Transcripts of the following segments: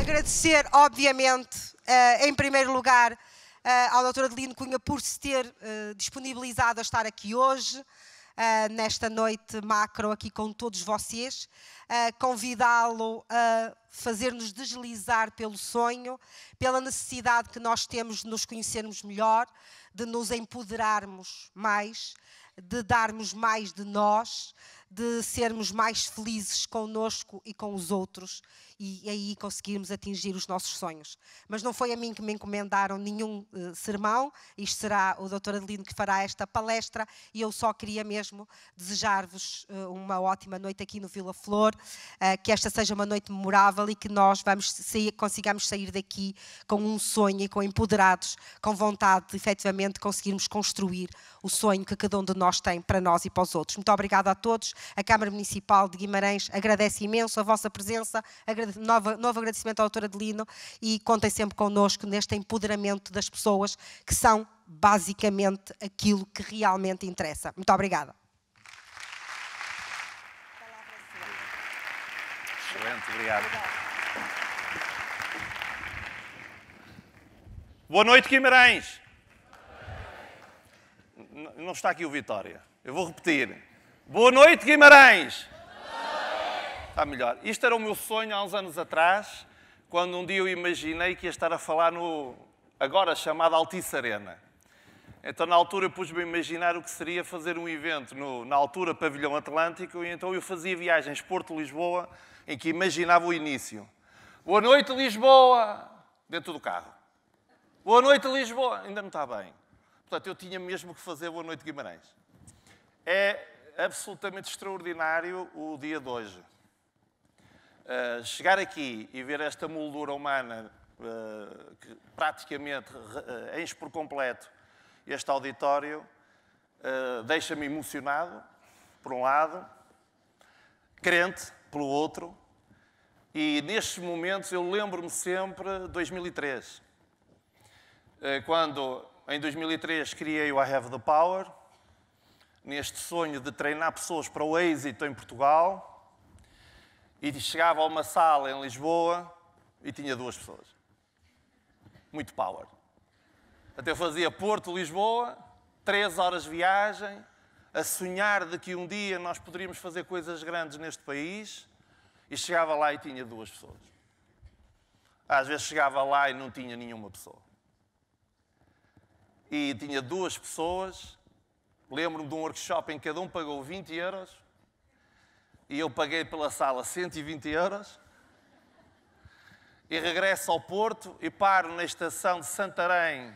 Agradecer, obviamente, eh, em primeiro lugar, à eh, doutora Adelino Cunha por se ter eh, disponibilizado a estar aqui hoje. nesta noite macro aqui com todos vocês, convidá-lo a fazer-nos deslizar pelo sonho, pela necessidade que nós temos de nos conhecermos melhor, de nos empoderarmos mais, de darmos mais de nós, de sermos mais felizes conosco e com os outros e aí conseguirmos atingir os nossos sonhos. Mas não foi a mim que me encomendaram nenhum uh, sermão, isto será o Dr. Adelino que fará esta palestra e eu só queria mesmo desejar-vos uh, uma ótima noite aqui no Vila Flor, uh, que esta seja uma noite memorável e que nós vamos sair, consigamos sair daqui com um sonho e com empoderados, com vontade de efetivamente conseguirmos construir o sonho que cada um de nós tem para nós e para os outros. Muito obrigada a todos a Câmara Municipal de Guimarães agradece imenso a vossa presença, novo novo agradecimento à autora de Lino e contem sempre connosco neste empoderamento das pessoas que são basicamente aquilo que realmente interessa. Muito obrigada. Excelente, obrigado. Boa noite, Guimarães. Não está aqui o Vitória. Eu vou repetir. Boa noite, Guimarães! Está melhor. Isto era o meu sonho há uns anos atrás, quando um dia eu imaginei que ia estar a falar no agora chamado Altice Arena. Então, na altura, eu pus-me a imaginar o que seria fazer um evento no, na altura Pavilhão Atlântico, e então eu fazia viagens Porto-Lisboa, em que imaginava o início. Boa noite, Lisboa! Dentro do carro. Boa noite, Lisboa! Ainda não está bem. Portanto, eu tinha mesmo que fazer Boa Noite, Guimarães. É, absolutamente extraordinário o dia de hoje. Uh, chegar aqui e ver esta moldura humana, uh, que praticamente uh, enche por completo este auditório, deixa-me emocionado, por um lado, crente, pelo outro, e nestes momentos eu lembro-me sempre de 2003, quando em 2003 criei o I Have the Power neste sonho de treinar pessoas para o êxito em Portugal e chegava a uma sala em Lisboa e tinha duas pessoas. Muito power. Até fazia Porto-Lisboa, três horas de viagem, a sonhar de que um dia nós poderíamos fazer coisas grandes neste país e chegava lá e tinha duas pessoas. Às vezes chegava lá e não tinha nenhuma pessoa. E tinha duas pessoas Lembro-me de um workshop em que cada um pagou 20 euros e eu paguei pela sala 120 euros. E regresso ao Porto e paro na estação de Santarém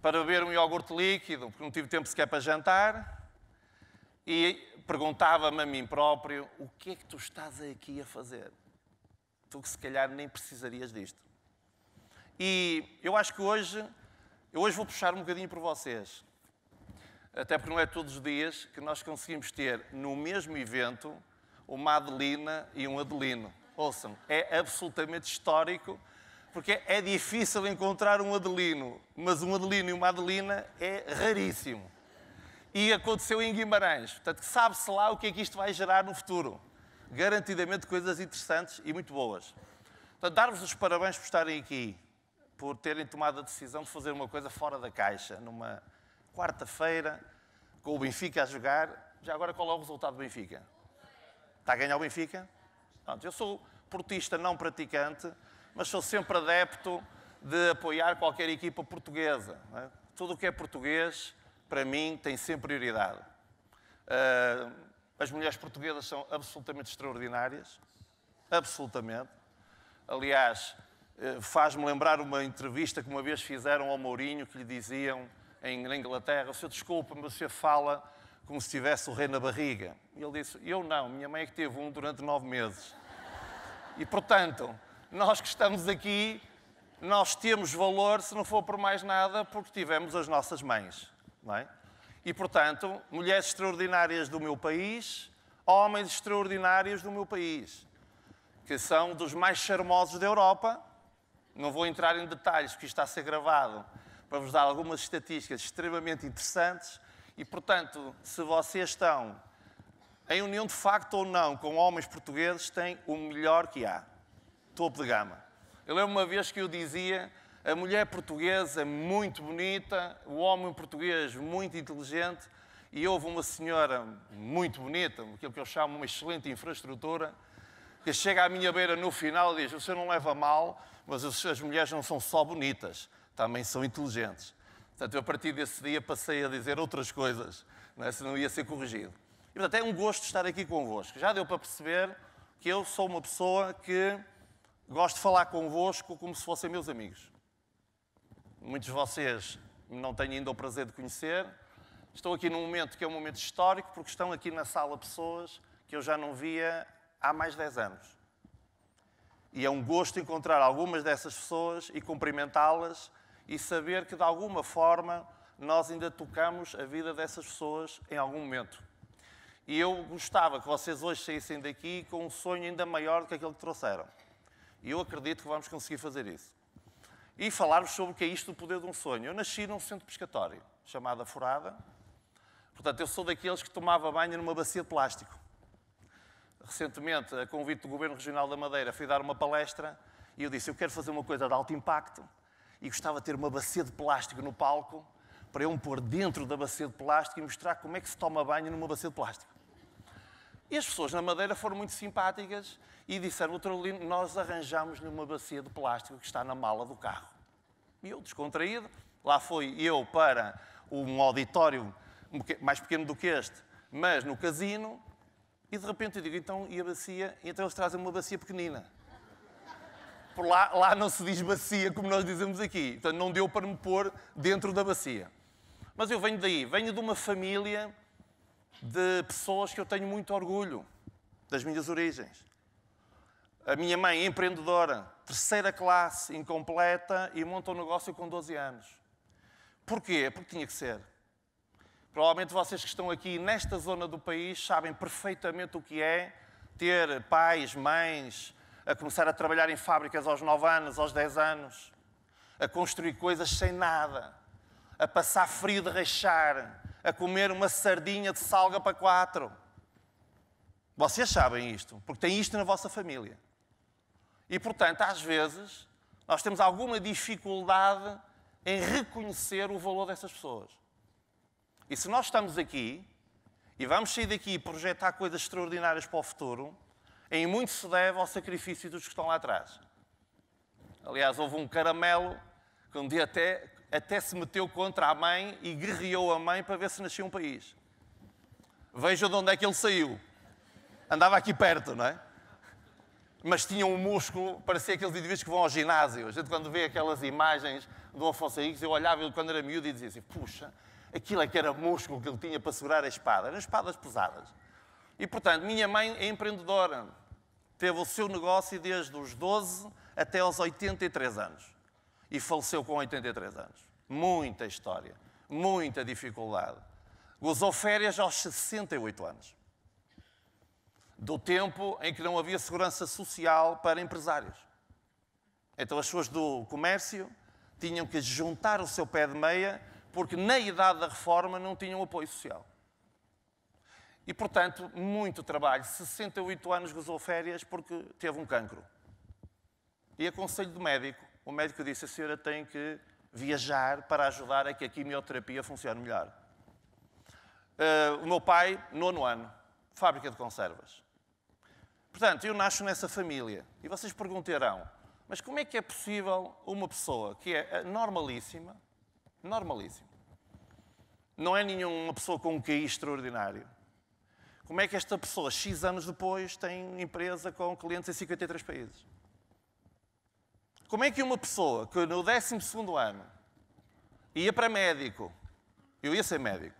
para beber um iogurte líquido, porque não tive tempo sequer para jantar. E perguntava-me a mim próprio: o que é que tu estás aqui a fazer? Tu que se calhar nem precisarias disto. E eu acho que hoje, eu hoje vou puxar um bocadinho por vocês até porque não é todos os dias que nós conseguimos ter no mesmo evento uma Adelina e um Adelino. Ouçam, é absolutamente histórico, porque é difícil encontrar um Adelino, mas um Adelino e uma Adelina é raríssimo. E aconteceu em Guimarães. Portanto, sabe-se lá o que é que isto vai gerar no futuro. Garantidamente coisas interessantes e muito boas. Portanto, dar-vos os parabéns por estarem aqui, por terem tomado a decisão de fazer uma coisa fora da caixa, numa, quarta-feira, com o Benfica a jogar. Já agora qual é o resultado do Benfica? Está a ganhar o Benfica? Pronto, eu sou portista não praticante, mas sou sempre adepto de apoiar qualquer equipa portuguesa. É? Tudo o que é português, para mim, tem sempre prioridade. Ah, as mulheres portuguesas são absolutamente extraordinárias. Absolutamente. Aliás, eh, faz-me lembrar uma entrevista que uma vez fizeram ao Mourinho, que lhe diziam em, na Inglaterra, o senhor desculpa, mas o senhor fala como se tivesse o rei na barriga. E ele disse, eu não, minha mãe é que teve um durante nove meses. E, portanto, nós que estamos aqui, nós temos valor, se não for por mais nada, porque tivemos as nossas mães. Não é? E, portanto, mulheres extraordinárias do meu país, homens extraordinários do meu país, que são dos mais charmosos da Europa. Não vou entrar em detalhes, porque isto está a ser gravado para vos dar algumas estatísticas extremamente interessantes. E, portanto, se vocês estão em união de facto ou não com homens portugueses, têm o melhor que há. Topo de gama. Eu lembro uma vez que eu dizia a mulher portuguesa é muito bonita, o homem português muito inteligente, e houve uma senhora muito bonita, aquilo que eu chamo uma excelente infraestrutura, que chega à minha beira no final e diz: Você não leva mal, mas as mulheres não são só bonitas, também são inteligentes. Portanto, eu a partir desse dia passei a dizer outras coisas, não é? senão ia ser corrigido. E, portanto, é um gosto estar aqui convosco. Já deu para perceber que eu sou uma pessoa que gosto de falar convosco como se fossem meus amigos. Muitos de vocês não tenho ainda o prazer de conhecer. Estou aqui num momento que é um momento histórico, porque estão aqui na sala pessoas que eu já não via há mais de 10 anos. E é um gosto encontrar algumas dessas pessoas e cumprimentá-las e saber que, de alguma forma, nós ainda tocamos a vida dessas pessoas em algum momento. E eu gostava que vocês hoje saíssem daqui com um sonho ainda maior do que aquele que trouxeram. E eu acredito que vamos conseguir fazer isso. E falar-vos sobre o que é isto do poder de um sonho. Eu nasci num centro pescatório, chamado Afurada Portanto, eu sou daqueles que tomava banho numa bacia de plástico. Recentemente, a convite do Governo Regional da Madeira, fui dar uma palestra e eu disse: Eu quero fazer uma coisa de alto impacto e gostava de ter uma bacia de plástico no palco para eu me pôr dentro da bacia de plástico e mostrar como é que se toma banho numa bacia de plástico. E as pessoas na Madeira foram muito simpáticas e disseram, doutor Lino, nós arranjámos-lhe uma bacia de plástico que está na mala do carro. E eu, descontraído, lá fui eu para um auditório mais pequeno do que este, mas no casino, e de repente eu digo, então, e a bacia? E então eles trazem uma bacia pequenina. Por lá, lá não se diz bacia como nós dizemos aqui. Portanto, não deu para me pôr dentro da bacia. Mas eu venho daí, venho de uma família de pessoas que eu tenho muito orgulho das minhas origens. A minha mãe, empreendedora, terceira classe, incompleta, e monta um negócio com 12 anos. Porquê? Porque tinha que ser. Provavelmente vocês que estão aqui nesta zona do país sabem perfeitamente o que é ter pais, mães, a começar a trabalhar em fábricas aos 9 anos, aos 10 anos, a construir coisas sem nada, a passar frio de rachar, a comer uma sardinha de salga para quatro. Vocês sabem isto, porque tem isto na vossa família. E, portanto, às vezes, nós temos alguma dificuldade em reconhecer o valor dessas pessoas. E se nós estamos aqui e vamos sair daqui e projetar coisas extraordinárias para o futuro, em muito se deve ao sacrifício dos que estão lá atrás. Aliás, houve um caramelo que um dia até, até se meteu contra a mãe e guerreou a mãe para ver se nascia um país. Vejam de onde é que ele saiu. Andava aqui perto, não é? Mas tinha um músculo, parecia aqueles indivíduos que vão ao ginásio. A gente, quando vê aquelas imagens do Afonso Henriques, eu olhava ele quando era miúdo e dizia assim: puxa, aquilo é que era músculo que ele tinha para segurar a espada. Eram espadas pesadas. E, portanto, minha mãe é empreendedora teve o seu negócio desde os 12 até aos 83 anos. E faleceu com 83 anos. Muita história, muita dificuldade. Gozou férias aos 68 anos. Do tempo em que não havia segurança social para empresários. Então as pessoas do comércio tinham que juntar o seu pé de meia, porque na idade da reforma não tinham apoio social. E, portanto, muito trabalho. 68 anos gozou férias porque teve um cancro. E aconselho do médico. O médico disse: a senhora tem que viajar para ajudar a que a quimioterapia funcione melhor. Uh, o meu pai, nono ano, fábrica de conservas. Portanto, eu nasço nessa família. E vocês perguntarão: mas como é que é possível uma pessoa que é normalíssima, normalíssima, não é nenhuma pessoa com um QI extraordinário, como é que esta pessoa, X anos depois, tem empresa com clientes em 53 países? Como é que uma pessoa que no 12 ano ia para médico, eu ia ser médico,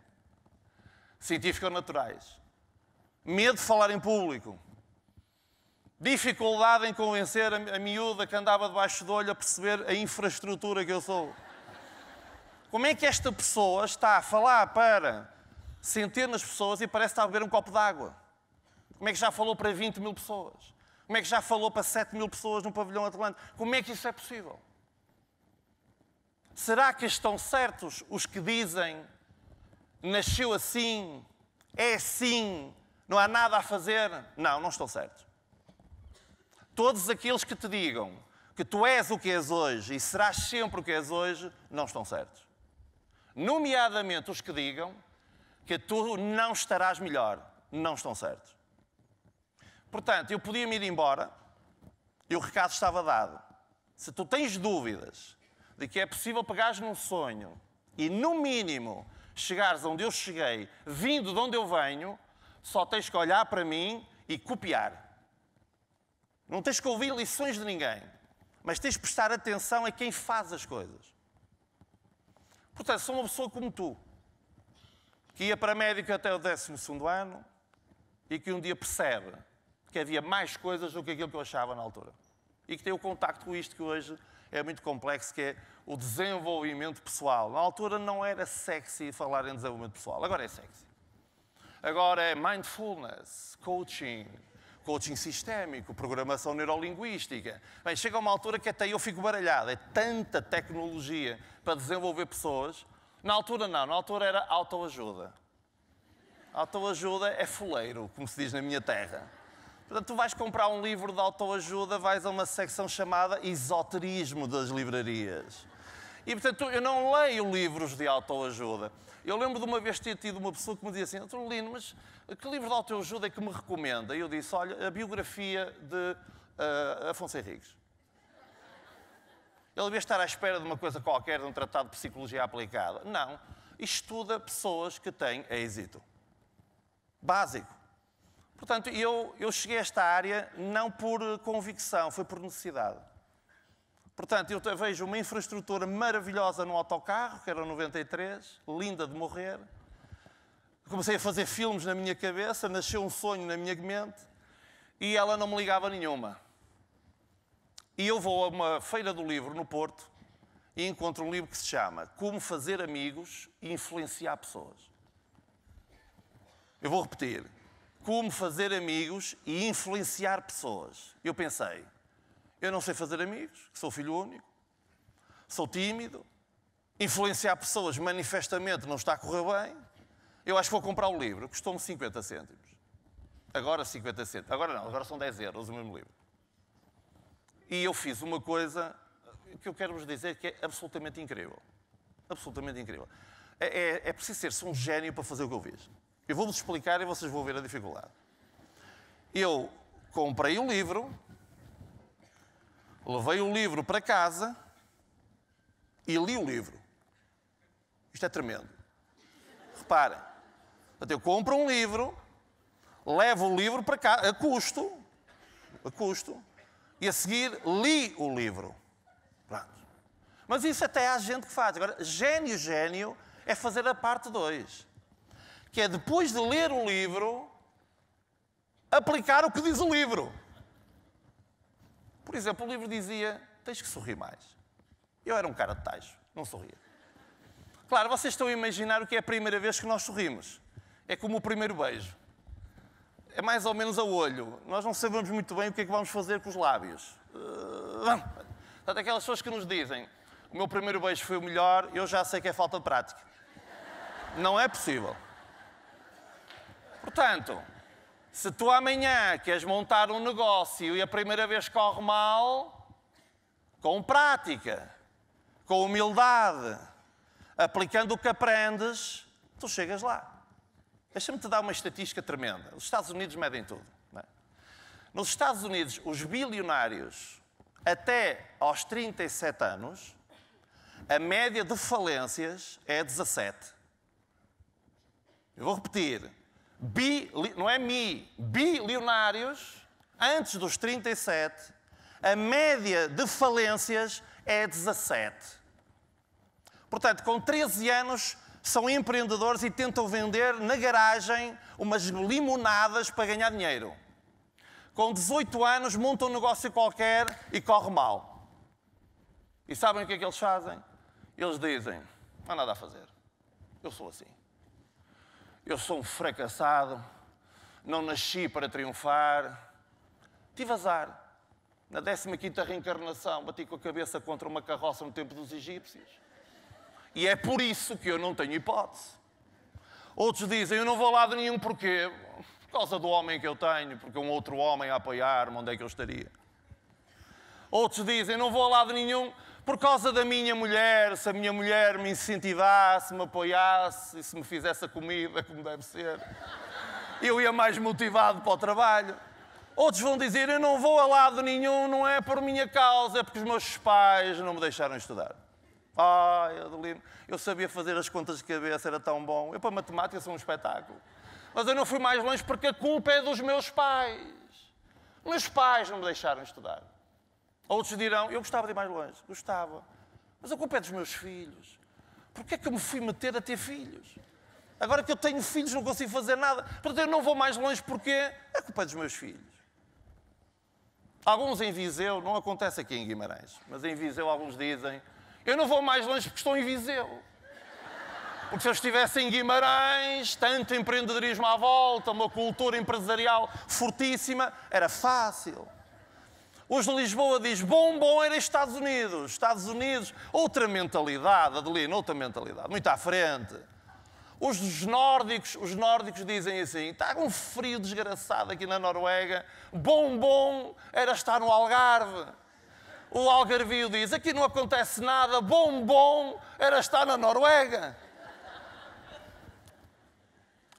científico ou naturais, medo de falar em público, dificuldade em convencer a miúda que andava debaixo do olho a perceber a infraestrutura que eu sou. Como é que esta pessoa está a falar para centenas de pessoas e parece estar a beber um copo d'água. Como é que já falou para 20 mil pessoas? Como é que já falou para 7 mil pessoas no pavilhão Atlântico? Como é que isso é possível? Será que estão certos os que dizem nasceu assim, é assim, não há nada a fazer? Não, não estão certos. Todos aqueles que te digam que tu és o que és hoje e serás sempre o que és hoje, não estão certos. Nomeadamente os que digam que tu não estarás melhor, não estão certos. Portanto, eu podia me ir embora e o recado estava dado. Se tu tens dúvidas de que é possível pegares num sonho e, no mínimo, chegares onde eu cheguei, vindo de onde eu venho, só tens que olhar para mim e copiar. Não tens que ouvir lições de ninguém, mas tens que prestar atenção a quem faz as coisas. Portanto, sou uma pessoa como tu que ia para médico até o 12 ano e que um dia percebe que havia mais coisas do que aquilo que eu achava na altura. E que tem o contacto com isto que hoje é muito complexo, que é o desenvolvimento pessoal. Na altura não era sexy falar em desenvolvimento pessoal, agora é sexy. Agora é mindfulness, coaching, coaching sistémico, programação neurolinguística. Bem, chega a uma altura que até eu fico baralhado. É tanta tecnologia para desenvolver pessoas na altura não, na altura era autoajuda. Autoajuda é foleiro, como se diz na minha terra. Portanto, tu vais comprar um livro de autoajuda, vais a uma secção chamada Esoterismo das livrarias. E, portanto, eu não leio livros de autoajuda. Eu lembro de uma vez ter tido uma pessoa que me dizia assim, doutor Lino, mas que livro de autoajuda é que me recomenda? E eu disse, olha, a biografia de uh, Afonso Henriques. Ele devia estar à espera de uma coisa qualquer, de um tratado de psicologia aplicada. Não. Estuda pessoas que têm êxito. Básico. Portanto, eu, eu cheguei a esta área não por convicção, foi por necessidade. Portanto, eu vejo uma infraestrutura maravilhosa no autocarro, que era o 93, linda de morrer. Comecei a fazer filmes na minha cabeça, nasceu um sonho na minha mente e ela não me ligava nenhuma. E eu vou a uma feira do livro no Porto e encontro um livro que se chama Como Fazer Amigos e Influenciar Pessoas. Eu vou repetir. Como fazer amigos e influenciar pessoas. Eu pensei, eu não sei fazer amigos, sou filho único, sou tímido, influenciar pessoas manifestamente não está a correr bem. Eu acho que vou comprar o livro, custou-me 50 cêntimos. Agora 50 cêntimos. Agora não, agora são 10 euros o mesmo livro. E eu fiz uma coisa que eu quero vos dizer que é absolutamente incrível. Absolutamente incrível. É, é, é preciso ser-se um gênio para fazer o que eu fiz. Eu vou-vos explicar e vocês vão ver a dificuldade. Eu comprei um livro, levei o livro para casa e li o livro. Isto é tremendo. Reparem, eu compro um livro, levo o livro para casa, a custo, a custo, e a seguir li o livro. Pronto. Mas isso até há gente que faz. Agora, gênio, gênio é fazer a parte 2, que é depois de ler o livro, aplicar o que diz o livro. Por exemplo, o livro dizia: tens que sorrir mais. Eu era um cara de tais, não sorria. Claro, vocês estão a imaginar o que é a primeira vez que nós sorrimos. É como o primeiro beijo é mais ou menos a olho. Nós não sabemos muito bem o que é que vamos fazer com os lábios. Uh, eh, vamos. Portanto, aquelas pessoas que nos dizem o meu primeiro beijo foi o melhor, eu já sei que é falta de prática. Não é possível. Portanto, se tu amanhã queres montar um negócio e a primeira vez corre mal, com prática, com humildade, aplicando o que aprendes, tu chegas lá. Deixa-me te dar uma estatística tremenda. Os Estados Unidos medem tudo. É? Nos Estados Unidos, os bilionários, até aos 37 anos, a média de falências é 17. Eu vou repetir. Bi, não é mi, bilionários, antes dos 37, a média de falências é 17. Portanto, com 13 anos, são empreendedores e tentam vender na garagem umas limonadas para ganhar dinheiro. Com 18 anos, montam um negócio qualquer e corre mal. E sabem o que é que eles fazem? Eles dizem: não há nada a fazer. Eu sou assim. Eu sou um fracassado. Não nasci para triunfar. Tive azar. Na 15 quinta reencarnação, bati com a cabeça contra uma carroça no tempo dos egípcios. E é por isso que eu não tenho hipótese. Outros dizem, eu não vou a lado nenhum porquê? Por causa do homem que eu tenho, porque um outro homem a apoiar-me, onde é que eu estaria? Outros dizem, não vou a lado nenhum por causa da minha mulher, se a minha mulher me incentivasse, me apoiasse e se me fizesse a comida como deve ser, eu ia mais motivado para o trabalho. Outros vão dizer, eu não vou a lado nenhum, não é por minha causa, é porque os meus pais não me deixaram estudar. Ai, Adelino, eu sabia fazer as contas de cabeça, era tão bom. Eu, para matemática, sou um espetáculo. Mas eu não fui mais longe porque a culpa é dos meus pais. Meus pais não me deixaram estudar. Outros dirão, eu gostava de ir mais longe. Gostava. Mas a culpa é dos meus filhos. Porquê é que eu me fui meter a ter filhos? Agora que eu tenho filhos, não consigo fazer nada. Portanto, eu não vou mais longe porque a culpa é dos meus filhos. Alguns em Viseu, não acontece aqui em Guimarães, mas em Viseu alguns dizem eu não vou mais longe porque estou em Viseu. Porque se eu estivesse em Guimarães, tanto empreendedorismo à volta, uma cultura empresarial fortíssima, era fácil. Hoje Lisboa diz: bom, bom era Estados Unidos. Estados Unidos, outra mentalidade, Adelino, outra mentalidade, muito à frente. Hoje os nórdicos, os nórdicos dizem assim: está um frio desgraçado aqui na Noruega, bom, bom era estar no Algarve o Algarvio diz: aqui não acontece nada, bom, bom era estar na Noruega.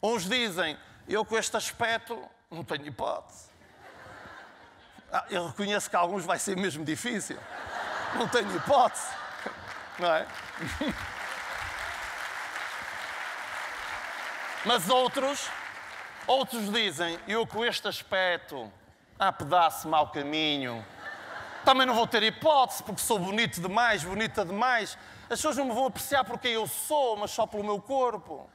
Uns dizem: eu com este aspecto não tenho hipótese. Ah, eu reconheço que a alguns vai ser mesmo difícil. Não tenho hipótese. Não é? Mas outros, outros dizem, eu com este aspecto, há ah, pedaço mau caminho, também não vou ter hipótese porque sou bonito demais, bonita demais. As pessoas não me vão apreciar por quem eu sou, mas só pelo meu corpo.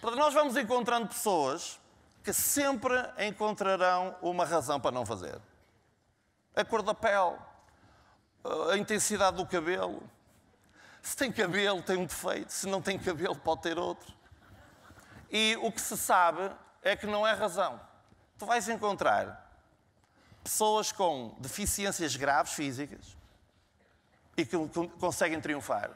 Portanto, nós vamos encontrando pessoas que sempre encontrarão uma razão para não fazer. A cor da pele, a intensidade do cabelo. Se tem cabelo, tem um defeito. Se não tem cabelo, pode ter outro. E o que se sabe é que não é razão. Tu vais encontrar pessoas com deficiências graves físicas e que conseguem triunfar.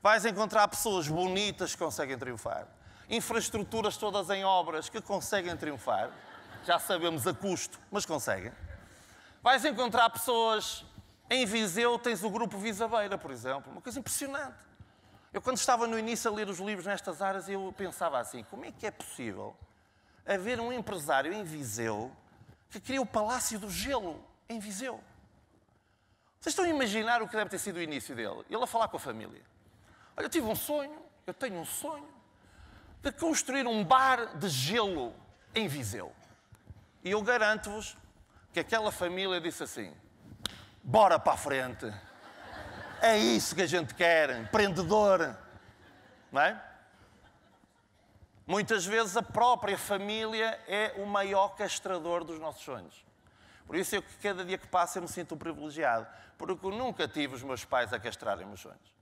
Vais encontrar pessoas bonitas que conseguem triunfar. Infraestruturas todas em obras que conseguem triunfar. Já sabemos a custo, mas conseguem. Vais encontrar pessoas em Viseu, tens o grupo Visabeira, por exemplo. Uma coisa impressionante. Eu, quando estava no início a ler os livros nestas áreas, eu pensava assim: como é que é possível haver um empresário em Viseu que criou o Palácio do Gelo em Viseu. Vocês estão a imaginar o que deve ter sido o início dele? Ele a falar com a família. Olha, eu tive um sonho, eu tenho um sonho de construir um bar de gelo em Viseu. E eu garanto-vos que aquela família disse assim: bora para a frente. É isso que a gente quer, empreendedor. Não é? Muitas vezes a própria família é o maior castrador dos nossos sonhos. Por isso eu que cada dia que passa eu me sinto privilegiado, porque eu nunca tive os meus pais a castrarem meus sonhos.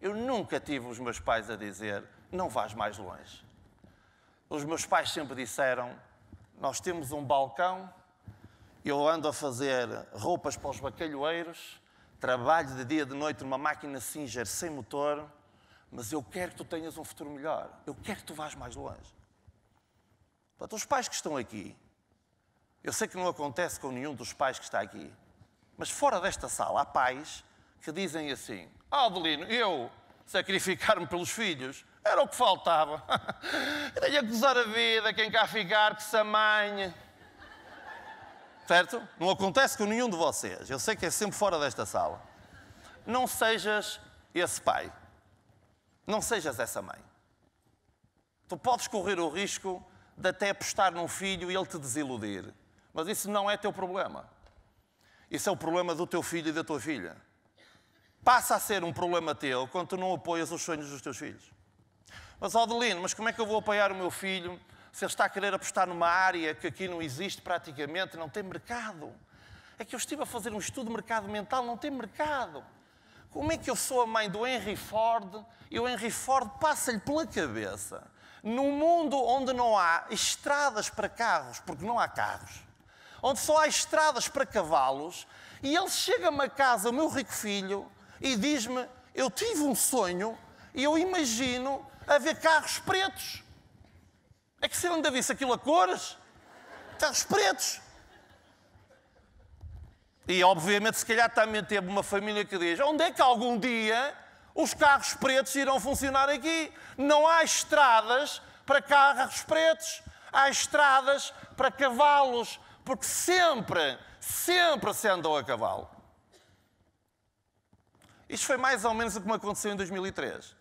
Eu nunca tive os meus pais a dizer, não vais mais longe. Os meus pais sempre disseram, nós temos um balcão, eu ando a fazer roupas para os bacalhoeiros, trabalho de dia e de noite numa máquina Singer sem motor, mas eu quero que tu tenhas um futuro melhor. Eu quero que tu vás mais longe. Portanto, os pais que estão aqui, eu sei que não acontece com nenhum dos pais que está aqui, mas fora desta sala há pais que dizem assim: Ah, Adelino, eu sacrificar-me pelos filhos era o que faltava. Tenho que usar a vida, quem cá ficar, que se amanhe. Certo? Não acontece com nenhum de vocês. Eu sei que é sempre fora desta sala. Não sejas esse pai. Não sejas essa mãe. Tu podes correr o risco de até apostar num filho e ele te desiludir. Mas isso não é teu problema. Isso é o problema do teu filho e da tua filha. Passa a ser um problema teu quando tu não apoias os sonhos dos teus filhos. Mas, Odelino, mas como é que eu vou apoiar o meu filho se ele está a querer apostar numa área que aqui não existe praticamente, não tem mercado? É que eu estive a fazer um estudo de mercado mental, não tem mercado. Como é que eu sou a mãe do Henry Ford e o Henry Ford passa-lhe pela cabeça? Num mundo onde não há estradas para carros, porque não há carros, onde só há estradas para cavalos, e ele chega-me a casa, o meu rico filho, e diz-me: Eu tive um sonho e eu imagino haver carros pretos. É que se ele ainda visse aquilo a cores, carros pretos. E obviamente, se calhar também teve uma família que diz: onde é que algum dia os carros pretos irão funcionar aqui? Não há estradas para carros pretos, há estradas para cavalos, porque sempre, sempre se andou a cavalo. Isto foi mais ou menos o que me aconteceu em 2003.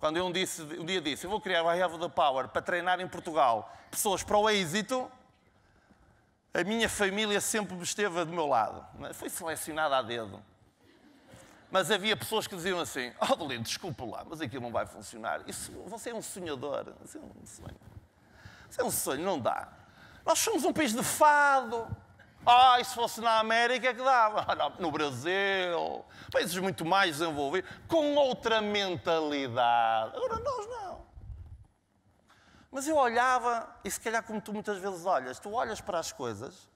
Quando eu um, disse, um dia disse, eu vou criar o I Have the Power para treinar em Portugal pessoas para o êxito, a minha família sempre me esteve do meu lado. Foi selecionada a dedo. Mas havia pessoas que diziam assim: Oh, Belém, desculpa lá, mas aquilo não vai funcionar. Isso, você é um sonhador. Você é um sonho. Você é um sonho, não dá. Nós somos um país de fado. Ah, e se fosse na América é que dava? No Brasil, países muito mais desenvolvidos, com outra mentalidade. Agora nós não. Mas eu olhava, e se calhar como tu muitas vezes olhas, tu olhas para as coisas,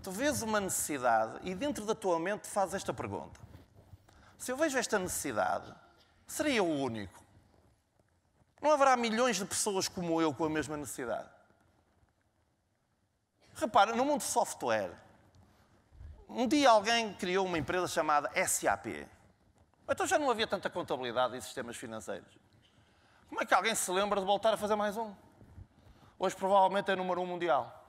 tu vês uma necessidade e dentro da tua mente fazes esta pergunta: Se eu vejo esta necessidade, seria o único? Não haverá milhões de pessoas como eu com a mesma necessidade? Repara, no mundo de software, um dia alguém criou uma empresa chamada SAP. Então já não havia tanta contabilidade e sistemas financeiros. Como é que alguém se lembra de voltar a fazer mais um? Hoje provavelmente é número um mundial.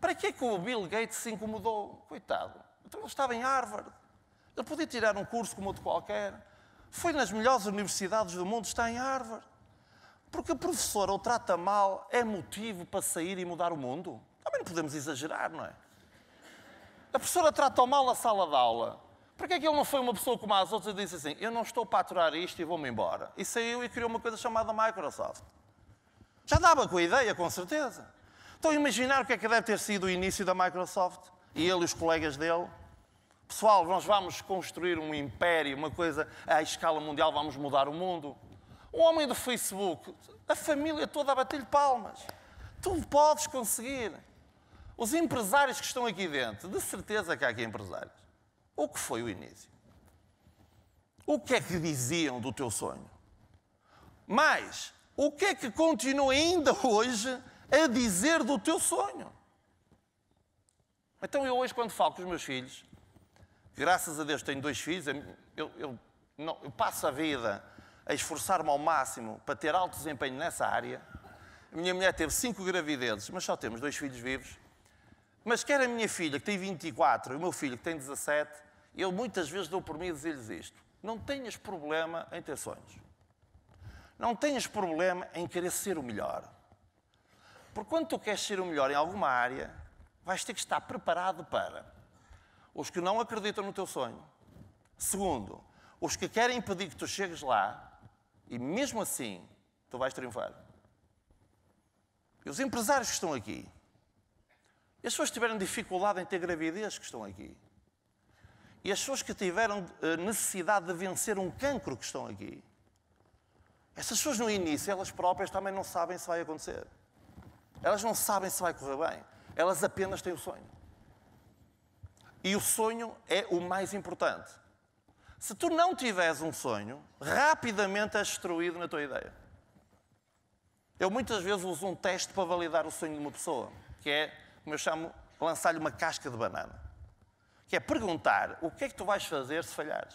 Para que é que o Bill Gates se incomodou? Coitado. Então ele estava em Harvard. Ele podia tirar um curso como outro qualquer. Foi nas melhores universidades do mundo, está em Harvard. Porque a professora o trata mal é motivo para sair e mudar o mundo? Também não podemos exagerar, não é? A professora trata mal a sala de aula. Porquê é que ele não foi uma pessoa como as outras e disse assim, eu não estou para aturar isto e vou-me embora? E saiu e criou uma coisa chamada Microsoft. Já dava com a ideia, com certeza. Então imaginar o que é que deve ter sido o início da Microsoft e ele e os colegas dele. Pessoal, nós vamos construir um império, uma coisa à escala mundial, vamos mudar o mundo. O homem do Facebook, a família toda a bater-lhe palmas. Tu podes conseguir. Os empresários que estão aqui dentro, de certeza que há aqui empresários o que foi o início? O que é que diziam do teu sonho? Mas o que é que continua ainda hoje a dizer do teu sonho? Então eu hoje, quando falo com os meus filhos, graças a Deus tenho dois filhos, eu, eu, não, eu passo a vida a esforçar-me ao máximo para ter alto desempenho nessa área. A minha mulher teve cinco gravidezes, mas só temos dois filhos vivos. Mas quer a minha filha, que tem 24, e o meu filho, que tem 17, eu muitas vezes dou por mim a dizer-lhes isto: não tenhas problema em ter sonhos. Não tenhas problema em querer ser o melhor. Porque quando tu queres ser o melhor em alguma área, vais ter que estar preparado para os que não acreditam no teu sonho. Segundo, os que querem impedir que tu chegues lá e mesmo assim tu vais triunfar. E os empresários que estão aqui, as pessoas que tiveram dificuldade em ter gravidez que estão aqui, e as pessoas que tiveram eh, necessidade de vencer um cancro que estão aqui, essas pessoas no início, elas próprias também não sabem se vai acontecer. Elas não sabem se vai correr bem. Elas apenas têm o sonho. E o sonho é o mais importante. Se tu não tiveres um sonho, rapidamente és destruído na tua ideia. Eu muitas vezes uso um teste para validar o sonho de uma pessoa, que é, como eu chamo, lançar-lhe uma casca de banana que é perguntar o que é que tu vais fazer se falhares.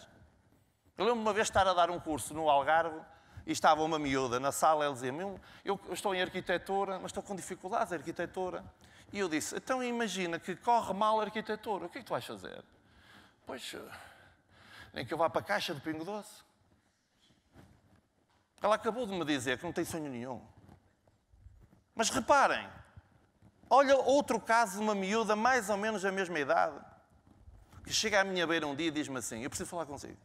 Eu lembro-me uma vez estar a dar um curso no Algarve e estava uma miúda na sala, ela dizia-me, eu, eu, estou em arquitetura, mas estou com dificuldades em arquitetura. E eu disse, então imagina que corre mal a arquitetura, o que é que tu vais fazer? Pois, eh, nem que eu vá para a caixa de Pingo Doce. Ela acabou de me dizer que não tem sonho nenhum. Mas reparem, olha outro caso de uma miúda mais ou menos da mesma idade que chega à minha beira um dia e diz-me assim: Eu preciso falar consigo.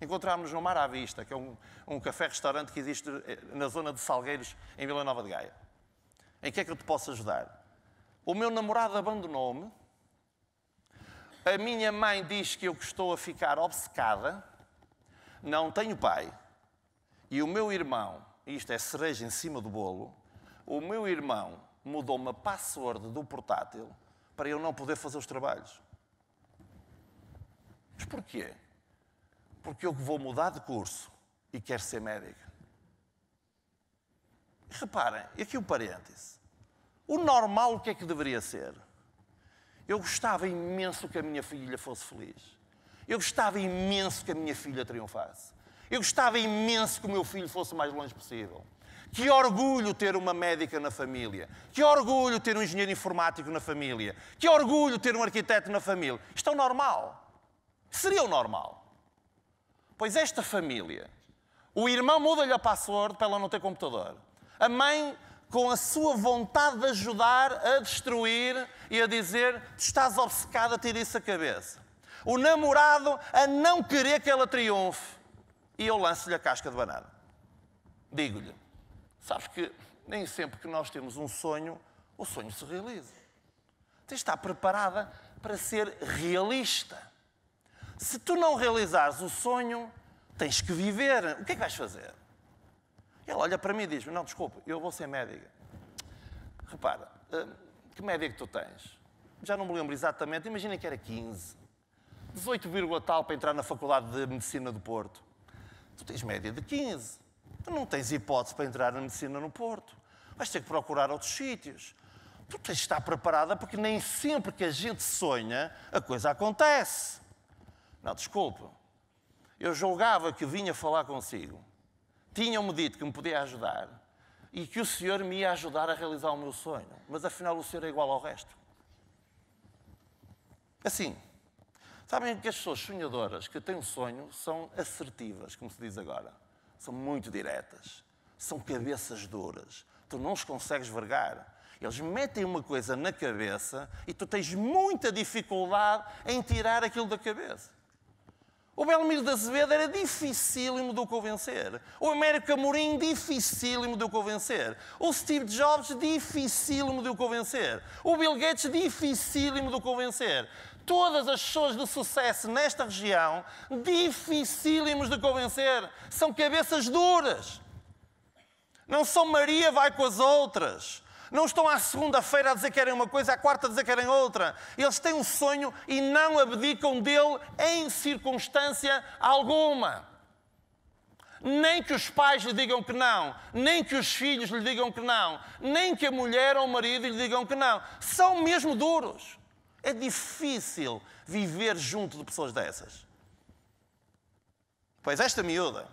Encontrámos-nos no Mar à Vista, que é um, um café-restaurante que existe eh, na zona de Salgueiros, em Vila Nova de Gaia. Em que é que eu te posso ajudar? O meu namorado abandonou-me, a minha mãe diz que eu estou a ficar obcecada, não tenho pai, e o meu irmão, isto é cereja em cima do bolo, o meu irmão mudou-me a password do portátil para eu não poder fazer os trabalhos. Mas porquê? Porque eu vou mudar de curso e quero ser médico. Reparem, aqui o um parêntese. O normal, o que é que deveria ser? Eu gostava imenso que a minha filha fosse feliz. Eu gostava imenso que a minha filha triunfasse. Eu gostava imenso que o meu filho fosse o mais longe possível. Que orgulho ter uma médica na família. Que orgulho ter um engenheiro informático na família. Que orgulho ter um arquiteto na família. Isto é normal. Seria o normal. Pois esta família, o irmão muda-lhe a password para ela não ter computador. A mãe, com a sua vontade de ajudar a destruir e a dizer: Tu estás obcecada, tira isso a cabeça. O namorado a não querer que ela triunfe. E eu lanço-lhe a casca de banana. Digo-lhe: Sabes que nem sempre que nós temos um sonho, o sonho se realiza. Tens de estar preparada para ser realista. Se tu não realizares o sonho, tens que viver. O que é que vais fazer? Ele olha para mim e diz: Não, desculpe, eu vou ser médica. Repara, hum, que média que tu tens? Já não me lembro exatamente, imagina que era 15. 18, tal para entrar na Faculdade de Medicina do Porto. Tu tens média de 15. Tu não tens hipótese para entrar na medicina no Porto. Vais ter que procurar outros sítios. Tu tens de estar preparada porque nem sempre que a gente sonha, a coisa acontece. Não, desculpe, eu julgava que vinha falar consigo. Tinham-me dito que me podia ajudar e que o senhor me ia ajudar a realizar o meu sonho, mas afinal o senhor é igual ao resto. Assim, sabem que as pessoas sonhadoras que têm um sonho são assertivas, como se diz agora. São muito diretas, são cabeças duras. Tu não os consegues vergar. Eles metem uma coisa na cabeça e tu tens muita dificuldade em tirar aquilo da cabeça. O Belmiro de Azevedo era dificílimo de o convencer. O Américo Amorim, dificílimo de o convencer. O Steve Jobs, dificílimo de o convencer. O Bill Gates, dificílimo de o convencer. Todas as pessoas de sucesso nesta região, dificílimos de convencer. São cabeças duras. Não são Maria vai com as outras. Não estão à segunda-feira a dizer que querem uma coisa, à quarta a dizer que querem outra. Eles têm um sonho e não abdicam dele em circunstância alguma. Nem que os pais lhe digam que não, nem que os filhos lhe digam que não, nem que a mulher ou o marido lhe digam que não. São mesmo duros. É difícil viver junto de pessoas dessas. Pois esta miúda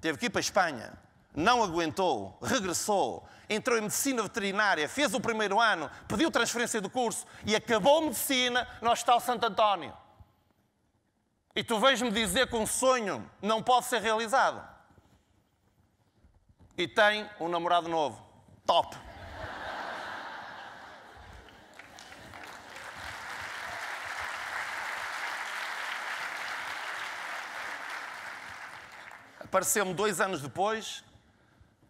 teve que ir para a Espanha, não aguentou, regressou, entrou em medicina veterinária, fez o primeiro ano, pediu transferência do curso e acabou medicina no Hospital Santo António. E tu vens-me dizer que um sonho não pode ser realizado. E tem um namorado novo. Top! Apareceu-me dois anos depois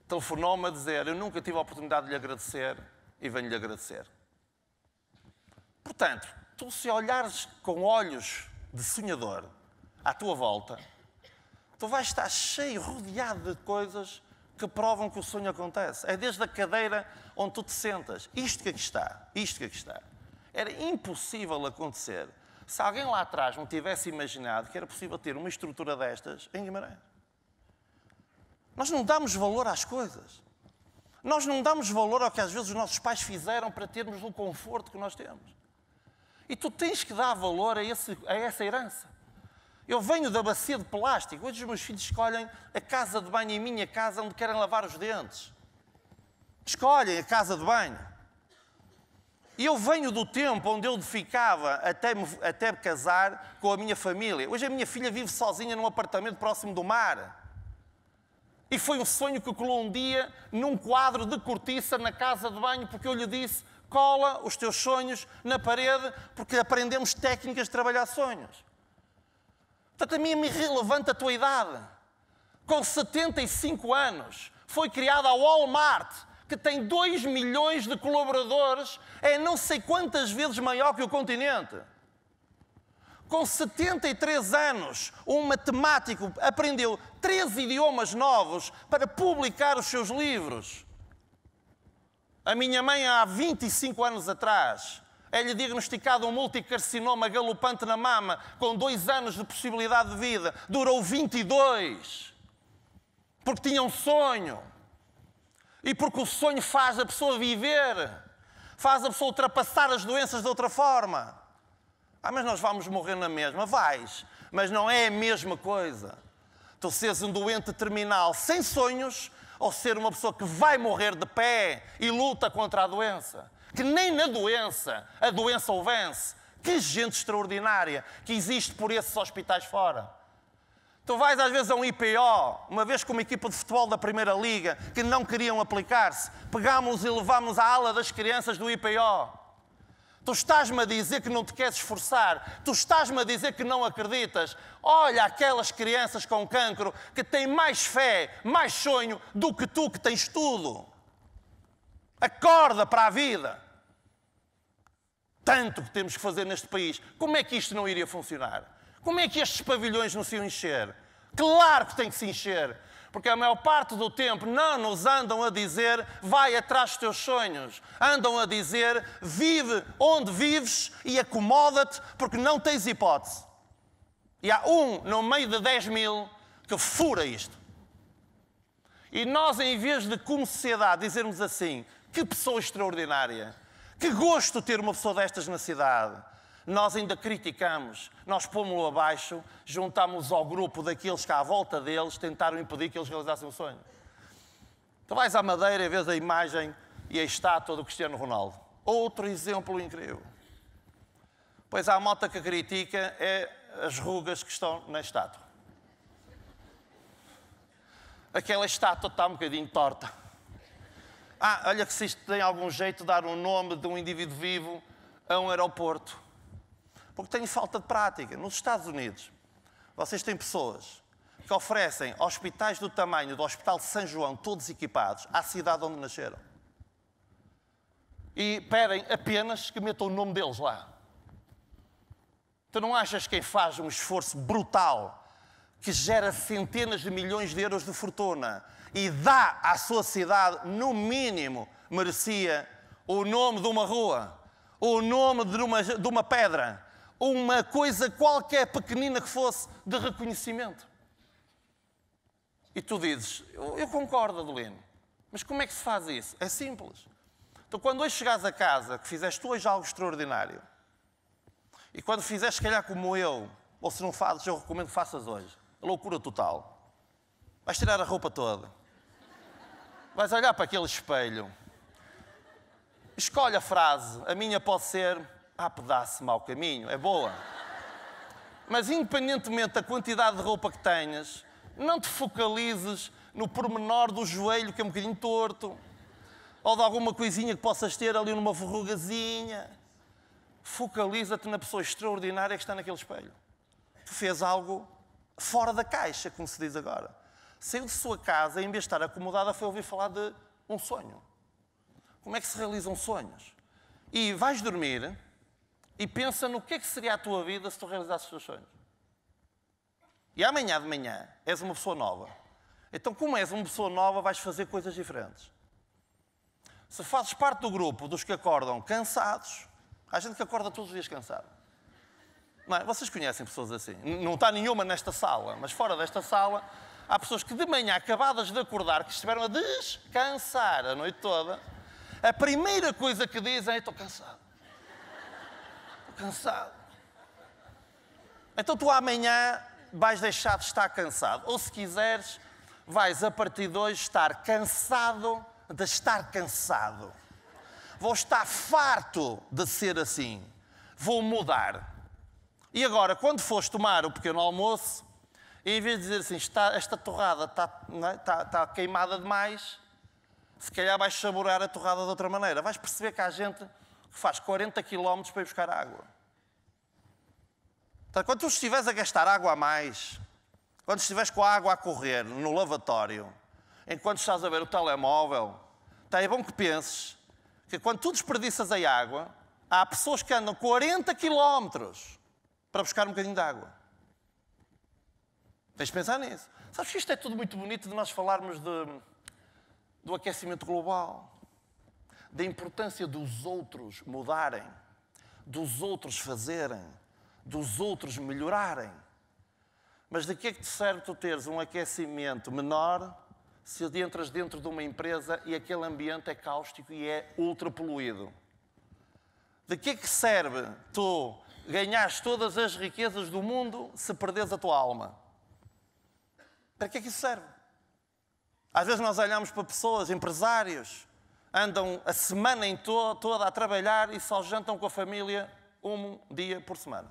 telefonou-me então a dizer: Eu nunca tive a oportunidade de lhe agradecer e venho-lhe agradecer. Portanto, tu se olhares com olhos de sonhador à tua volta, tu vais estar cheio, rodeado de coisas que provam que o sonho acontece. É desde a cadeira onde tu te sentas. Isto que aqui está, isto que aqui está. Era impossível acontecer se alguém lá atrás não tivesse imaginado que era possível ter uma estrutura destas em Guimarães. Nós não damos valor às coisas. Nós não damos valor ao que às vezes os nossos pais fizeram para termos o conforto que nós temos. E tu tens que dar valor a, esse, a essa herança. Eu venho da bacia de plástico. Hoje os meus filhos escolhem a casa de banho em minha casa onde querem lavar os dentes. Escolhem a casa de banho. E eu venho do tempo onde eu ficava até, me, até me casar com a minha família. Hoje a minha filha vive sozinha num apartamento próximo do mar. E foi um sonho que colou um dia num quadro de cortiça na casa de banho, porque eu lhe disse: cola os teus sonhos na parede, porque aprendemos técnicas de trabalhar sonhos. Portanto, a mim é irrelevante a tua idade. Com 75 anos, foi criada a Walmart, que tem 2 milhões de colaboradores, é não sei quantas vezes maior que o continente com 73 anos, um matemático aprendeu três idiomas novos para publicar os seus livros. A minha mãe, há 25 anos atrás, é-lhe diagnosticado um multicarcinoma galopante na mama, com dois anos de possibilidade de vida. Durou 22. Porque tinha um sonho. E porque o sonho faz a pessoa viver, faz a pessoa ultrapassar as doenças de outra forma. Ah, mas nós vamos morrer na mesma. Vais, mas não é a mesma coisa. Tu seres um doente terminal sem sonhos ou ser uma pessoa que vai morrer de pé e luta contra a doença. Que nem na doença a doença o vence. Que gente extraordinária que existe por esses hospitais fora. Tu vais às vezes a um IPO, uma vez com uma equipa de futebol da Primeira Liga que não queriam aplicar-se, pegámos e levámos à ala das crianças do IPO. Tu estás-me a dizer que não te queres esforçar, tu estás-me a dizer que não acreditas. Olha aquelas crianças com cancro que têm mais fé, mais sonho do que tu que tens tudo. Acorda para a vida. Tanto que temos que fazer neste país. Como é que isto não iria funcionar? Como é que estes pavilhões não se iam encher? Claro que tem que se encher. Porque a maior parte do tempo não nos andam a dizer vai atrás dos teus sonhos. Andam a dizer vive onde vives e acomoda-te porque não tens hipótese. E há um no meio de 10 mil que fura isto. E nós, em vez de, como sociedade, dizermos assim: que pessoa extraordinária, que gosto ter uma pessoa destas na cidade nós ainda criticamos, nós pomos-lo abaixo, juntámos ao grupo daqueles que à volta deles tentaram impedir que eles realizassem o sonho. Tu vais à Madeira e vês a imagem e a estátua do Cristiano Ronaldo. Outro exemplo incrível. Pois há malta que critica é as rugas que estão na estátua. Aquela estátua está um bocadinho torta. Ah, olha que se isto tem algum jeito de dar o um nome de um indivíduo vivo a um aeroporto. Porque tenho falta de prática. Nos Estados Unidos, vocês têm pessoas que oferecem hospitais do tamanho do Hospital de São João, todos equipados, à cidade onde nasceram. E pedem apenas que metam o nome deles lá. Tu não achas que quem faz um esforço brutal, que gera centenas de milhões de euros de fortuna e dá à sua cidade, no mínimo, merecia o nome de uma rua, o nome de uma, de uma pedra, uma coisa qualquer pequenina que fosse de reconhecimento. E tu dizes, eu, eu concordo, Adelino, mas como é que se faz isso? É simples. Então, quando hoje chegares a casa, que fizeste hoje algo extraordinário, e quando fizeres, se calhar, como eu, ou se não fazes, eu recomendo que faças hoje, a loucura total. Vais tirar a roupa toda. Vais olhar para aquele espelho. Escolhe a frase. A minha pode ser: há ah, pedaço mau caminho, é boa. Mas independentemente da quantidade de roupa que tenhas, não te focalizes no pormenor do joelho que é um bocadinho torto, ou de alguma coisinha que possas ter ali numa verrugazinha. Focaliza-te na pessoa extraordinária que está naquele espelho. Que fez algo fora da caixa, como se diz agora. Saiu de sua casa e, em vez de estar acomodada, foi ouvir falar de um sonho. Como é que se realizam sonhos? E vais dormir e pensa no que é que seria a tua vida se tu realizasses os teus sonhos. E amanhã de manhã és uma pessoa nova. Então, como és uma pessoa nova, vais fazer coisas diferentes. Se fazes parte do grupo dos que acordam cansados, há gente que acorda todos os dias cansado. Não é? Vocês conhecem pessoas assim. Não está nenhuma nesta sala, mas fora desta sala há pessoas que de manhã, acabadas de acordar, que estiveram a descansar a noite toda, a primeira coisa que dizem é estou cansado cansado. Então tu amanhã vais deixar de estar cansado. Ou se quiseres, vais a partir de hoje estar cansado de estar cansado. Vou estar farto de ser assim. Vou mudar. E agora, quando fores tomar o pequeno almoço, em vez de dizer assim, está, esta torrada está, é? está, está queimada demais, se calhar vais saborear a torrada de outra maneira. Vais perceber que há gente faz 40 quilómetros para ir buscar água. Então, quando tu estiveres a gastar água a mais, quando estiveres com a água a correr no lavatório, enquanto estás a ver o telemóvel, tá? é bom que penses que quando tu desperdiças a água, há pessoas que andam 40 quilómetros para buscar um bocadinho de água. Tens de pensar nisso. Sabes que isto é tudo muito bonito de nós falarmos de, do aquecimento global da importância dos outros mudarem, dos outros fazerem, dos outros melhorarem. Mas de que é que te serve tu teres um aquecimento menor se adentras dentro de uma empresa e aquele ambiente é cáustico e é ultra poluído? De que é que serve tu ganhares todas as riquezas do mundo se perdes a tua alma? Para que é que isso serve? Às vezes nós olhamos para pessoas, empresários, andam a semana em to toda a trabalhar e só jantam com a família um dia por semana.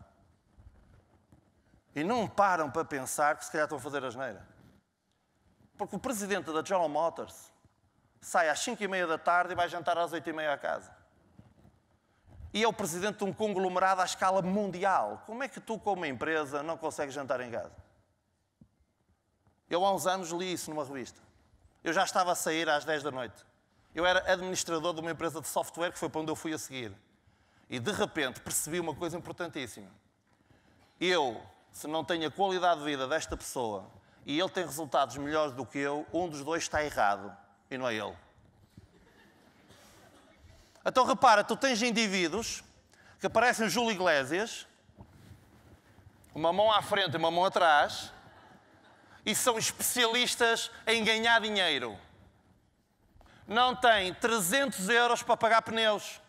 E não param para pensar que se calhar estão a fazer asneira. Porque o presidente da General Motors sai às 5 e meia da tarde e vai jantar às 8 e meia à casa. E é o presidente de um conglomerado à escala mundial. Como é que tu, como empresa, não consegues jantar em casa? Eu há uns anos li isso numa revista. Eu já estava a sair às 10 da noite. Eu era administrador de uma empresa de software que foi para onde eu fui a seguir. E de repente percebi uma coisa importantíssima. Eu, se não tenho a qualidade de vida desta pessoa e ele tem resultados melhores do que eu, um dos dois está errado e não é ele. Então repara, tu tens indivíduos que parecem Júlio Iglesias, uma mão à frente e uma mão atrás, e são especialistas em ganhar dinheiro não têm 300 euros para pagar pneus.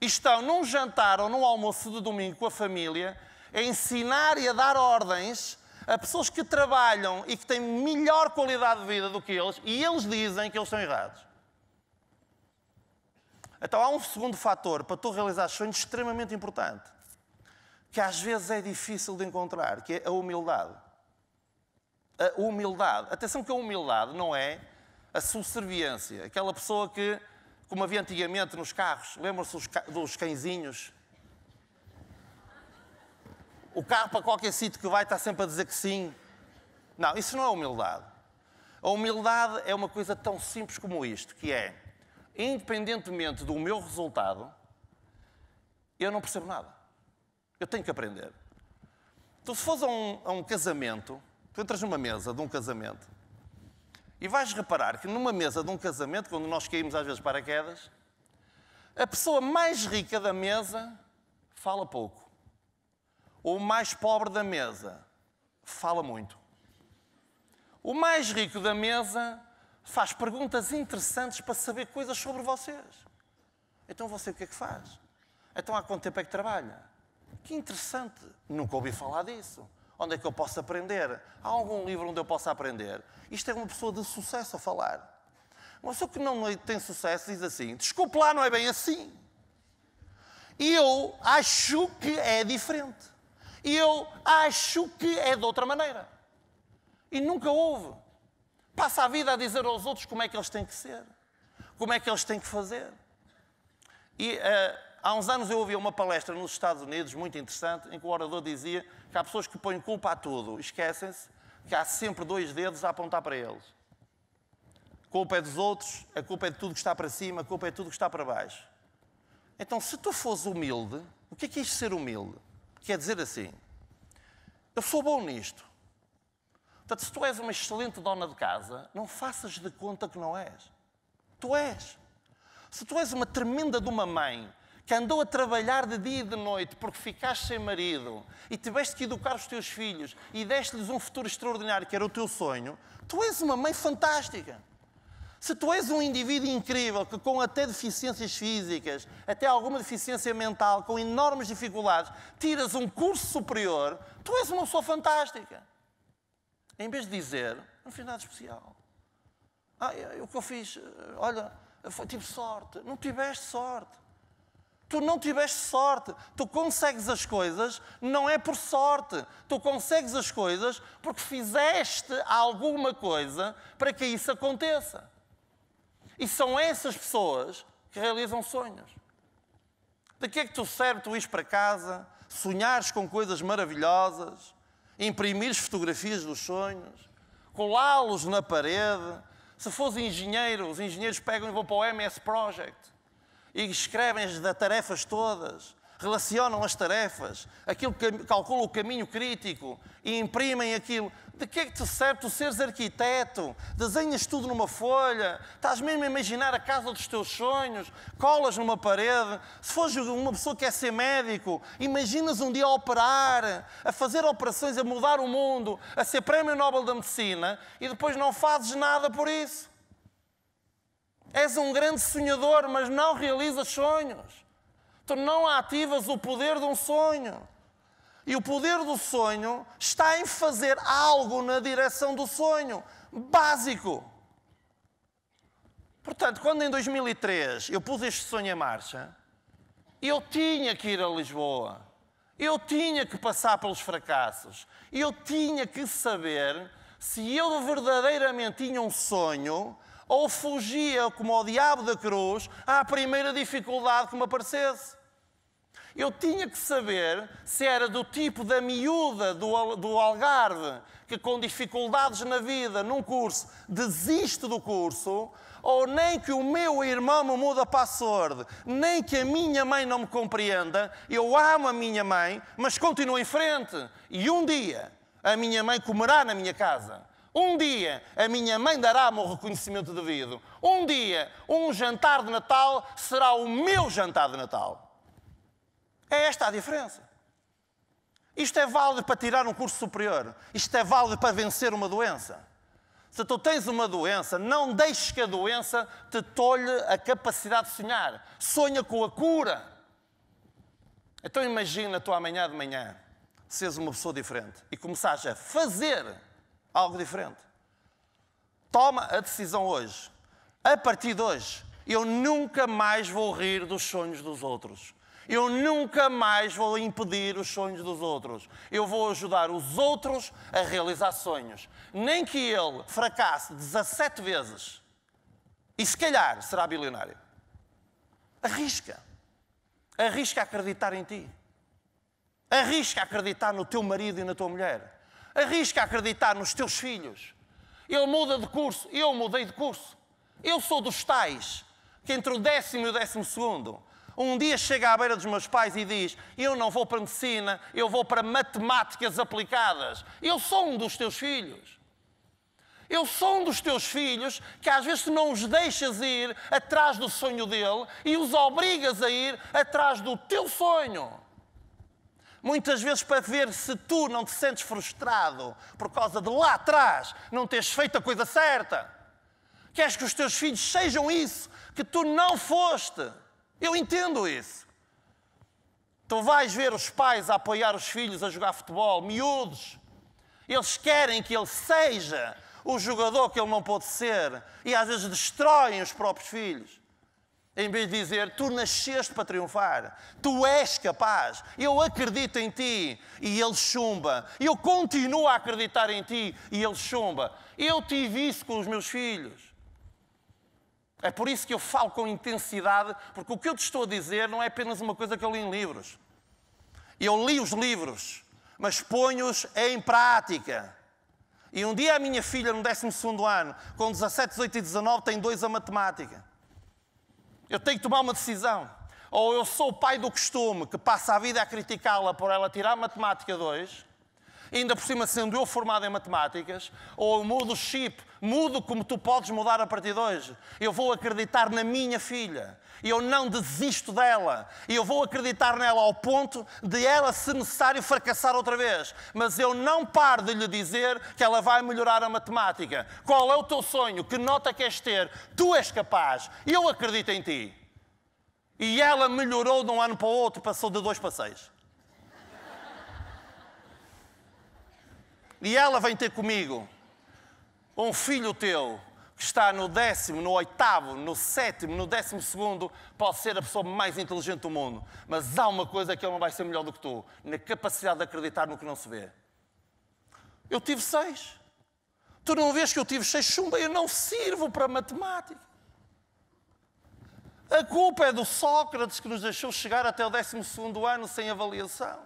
E estão num jantar ou num almoço de domingo com a família a ensinar e a dar ordens a pessoas que trabalham e que têm melhor qualidade de vida do que eles e eles dizem que eles estão errados. Então há um segundo fator para tu realizar sonhos extremamente importante, que às vezes é difícil de encontrar, que é a humildade. A humildade. Atenção que a humildade não é a subserviência. Aquela pessoa que, como havia antigamente nos carros, lembram-se dos, cãezinhos? O carro para qualquer sítio que vai está sempre a dizer que sim. Não, isso não é humildade. A humildade é uma coisa tão simples como isto, que é, independentemente do meu resultado, eu não percebo nada. Eu tenho que aprender. Então, se fores a um, a um casamento, tu entras numa mesa de um casamento e vais reparar que numa mesa de um casamento, quando nós caímos às vezes paraquedas, a pessoa mais rica da mesa fala pouco. Ou o mais pobre da mesa fala muito. O mais rico da mesa faz perguntas interessantes para saber coisas sobre vocês. Então você o que é que faz? Então há quanto tempo é que trabalha? Que interessante, nunca ouvi falar disso. Onde é que eu posso aprender? Há algum livro onde eu possa aprender? Isto é uma pessoa de sucesso a falar. Uma pessoa que não tem sucesso diz assim: desculpe lá, não é bem assim. E eu acho que é diferente. E eu acho que é de outra maneira. E nunca houve. Passa a vida a dizer aos outros como é que eles têm que ser, como é que eles têm que fazer. E. Uh, Há uns anos eu ouvi uma palestra nos Estados Unidos, muito interessante, em que o orador dizia que há pessoas que põem culpa a tudo, esquecem-se que há sempre dois dedos a apontar para eles. A culpa é dos outros, a culpa é de tudo que está para cima, a culpa é de tudo que está para baixo. Então, se tu fores humilde, o que é que é isto ser humilde? Quer dizer assim, eu sou bom nisto. Portanto, se tu és uma excelente dona de casa, não faças de conta que não és. Tu és. Se tu és uma tremenda de uma mãe que andou a trabalhar de dia e de noite porque ficaste sem marido e tiveste que educar os teus filhos e deste-lhes um futuro extraordinário, que era o teu sonho, tu és uma mãe fantástica. Se tu és um indivíduo incrível, que com até deficiências físicas, até alguma deficiência mental, com enormes dificuldades, tiras um curso superior, tu és uma pessoa fantástica. Em vez de dizer, não fiz nada especial. Ah, é, é o que eu fiz, eh, olha, foi, tive sorte. Não tiveste sorte. Tu não tiveste sorte. Tu consegues as coisas não é por sorte. Tu consegues as coisas porque fizeste alguma coisa para que isso aconteça. E são essas pessoas que realizam sonhos. De que é que tu serve tu ires para casa, sonhares com coisas maravilhosas, imprimires fotografias dos sonhos, colá-los na parede? Se fores engenheiro, os engenheiros pegam e vão para o MS Project e escrevem as tarefas todas, relacionam as tarefas, aquilo que calculam o caminho crítico e imprimem aquilo. De que é que te serve tu seres arquiteto? Desenhas tudo numa folha, estás mesmo a imaginar a casa dos teus sonhos, colas numa parede. Se fores uma pessoa que quer ser médico, imaginas um dia a operar, a fazer operações, a mudar o mundo, a ser Prémio Nobel da Medicina e depois não fazes nada por isso. És um grande sonhador, mas não realizas sonhos. Tu não ativas o poder de um sonho. E o poder do sonho está em fazer algo na direção do sonho, básico. Portanto, quando em 2003 eu pus este sonho em marcha, eu tinha que ir a Lisboa, eu tinha que passar pelos fracassos, eu tinha que saber se eu verdadeiramente tinha um sonho ou fugia como o diabo da cruz à primeira dificuldade que me aparecesse. Eu tinha que saber se era do tipo da miúda do, do Algarve, que com dificuldades na vida, num curso, desiste do curso, ou nem que o meu irmão me muda password, nem que a minha mãe não me compreenda. Eu amo a minha mãe, mas continuo em frente. E um dia a minha mãe comerá na minha casa. Um dia a minha mãe dará-me o reconhecimento devido. Um dia um jantar de Natal será o meu jantar de Natal. É esta a diferença. Isto é válido para tirar um curso superior. Isto é válido para vencer uma doença. Se tu tens uma doença, não deixes que a doença te tolhe a capacidade de sonhar. Sonha com a cura. Então imagina tu amanhã de manhã seres uma pessoa diferente e começares a fazer algo diferente. Toma a decisão hoje. A partir de hoje, eu nunca mais vou rir dos sonhos dos outros. Eu nunca mais vou impedir os sonhos dos outros. Eu vou ajudar os outros a realizar sonhos. Nem que ele fracasse 17 vezes e se calhar será bilionário. Arrisca. Arrisca acreditar em ti. Arrisca acreditar no teu marido e na tua mulher. Arrisca acreditar nos teus filhos. Ele muda de curso, eu mudei de curso. Eu sou dos tais que entre o décimo e o décimo segundo, um dia chega à beira dos meus pais e diz: Eu não vou para medicina, eu vou para matemáticas aplicadas. Eu sou um dos teus filhos. Eu sou um dos teus filhos que às vezes não os deixas ir atrás do sonho dele e os obrigas a ir atrás do teu sonho. Muitas vezes para ver se tu não te sentes frustrado por causa de lá atrás não teres feito a coisa certa. Queres que os teus filhos sejam isso que tu não foste. Eu entendo isso. Tu vais ver os pais a apoiar os filhos a jogar futebol, miúdos. Eles querem que ele seja o jogador que ele não pode ser e às vezes destroem os próprios filhos. Em vez de dizer, tu nasceste para triunfar, tu és capaz, eu acredito em ti e ele chumba, eu continuo a acreditar em ti e ele chumba, eu tive isso com os meus filhos. É por isso que eu falo com intensidade, porque o que eu te estou a dizer não é apenas uma coisa que eu li em livros. Eu li os livros, mas ponho-os em prática. E um dia a minha filha, no 12 ano, com 17, 18 e 19, tem dois a matemática. Eu tenho que tomar uma decisão. Ou eu sou o pai do costume que passa a vida a criticá-la por ela tirar matemática 2, ainda por cima sendo eu formado em matemáticas, ou eu mudo o chip mudo como tu podes mudar a partir de hoje. Eu vou acreditar na minha filha. Eu não desisto dela. Eu vou acreditar nela ao ponto de ela, se necessário, fracassar outra vez. Mas eu não paro de lhe dizer que ela vai melhorar a matemática. Qual é o teu sonho? Que nota queres ter? Tu és capaz. Eu acredito em ti. E ela melhorou de um ano para o outro, passou de dois para seis. E ela vem ter comigo um filho teu que está no décimo, no oitavo, no sétimo, no décimo segundo, pode ser a pessoa mais inteligente do mundo. Mas há uma coisa que ele não vai ser melhor do que tu: na capacidade de acreditar no que não se vê. Eu tive seis. Tu não vês que eu tive seis chumba? Eu não sirvo para matemática. A culpa é do Sócrates que nos deixou chegar até o décimo segundo ano sem avaliação.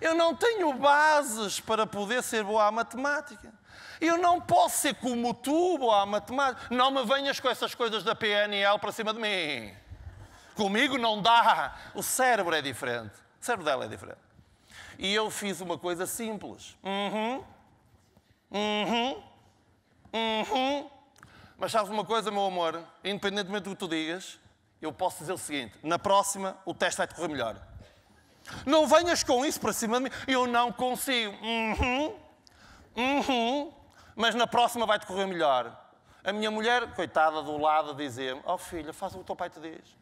Eu não tenho bases para poder ser boa à matemática. Eu não posso ser como tu, boa matemática. Não me venhas com essas coisas da PNL para cima de mim. Comigo não dá. O cérebro é diferente. O cérebro dela é diferente. E eu fiz uma coisa simples. Uhum. Uhum. Uhum. Mas sabes uma coisa, meu amor? Independentemente do que tu digas, eu posso dizer o seguinte: na próxima o teste vai te correr melhor. Não venhas com isso para cima de mim. Eu não consigo. Uhum. Uhum mas na próxima vai-te correr melhor. A minha mulher, coitada do lado, dizia-me: Oh filha, faz o que o teu pai te diz.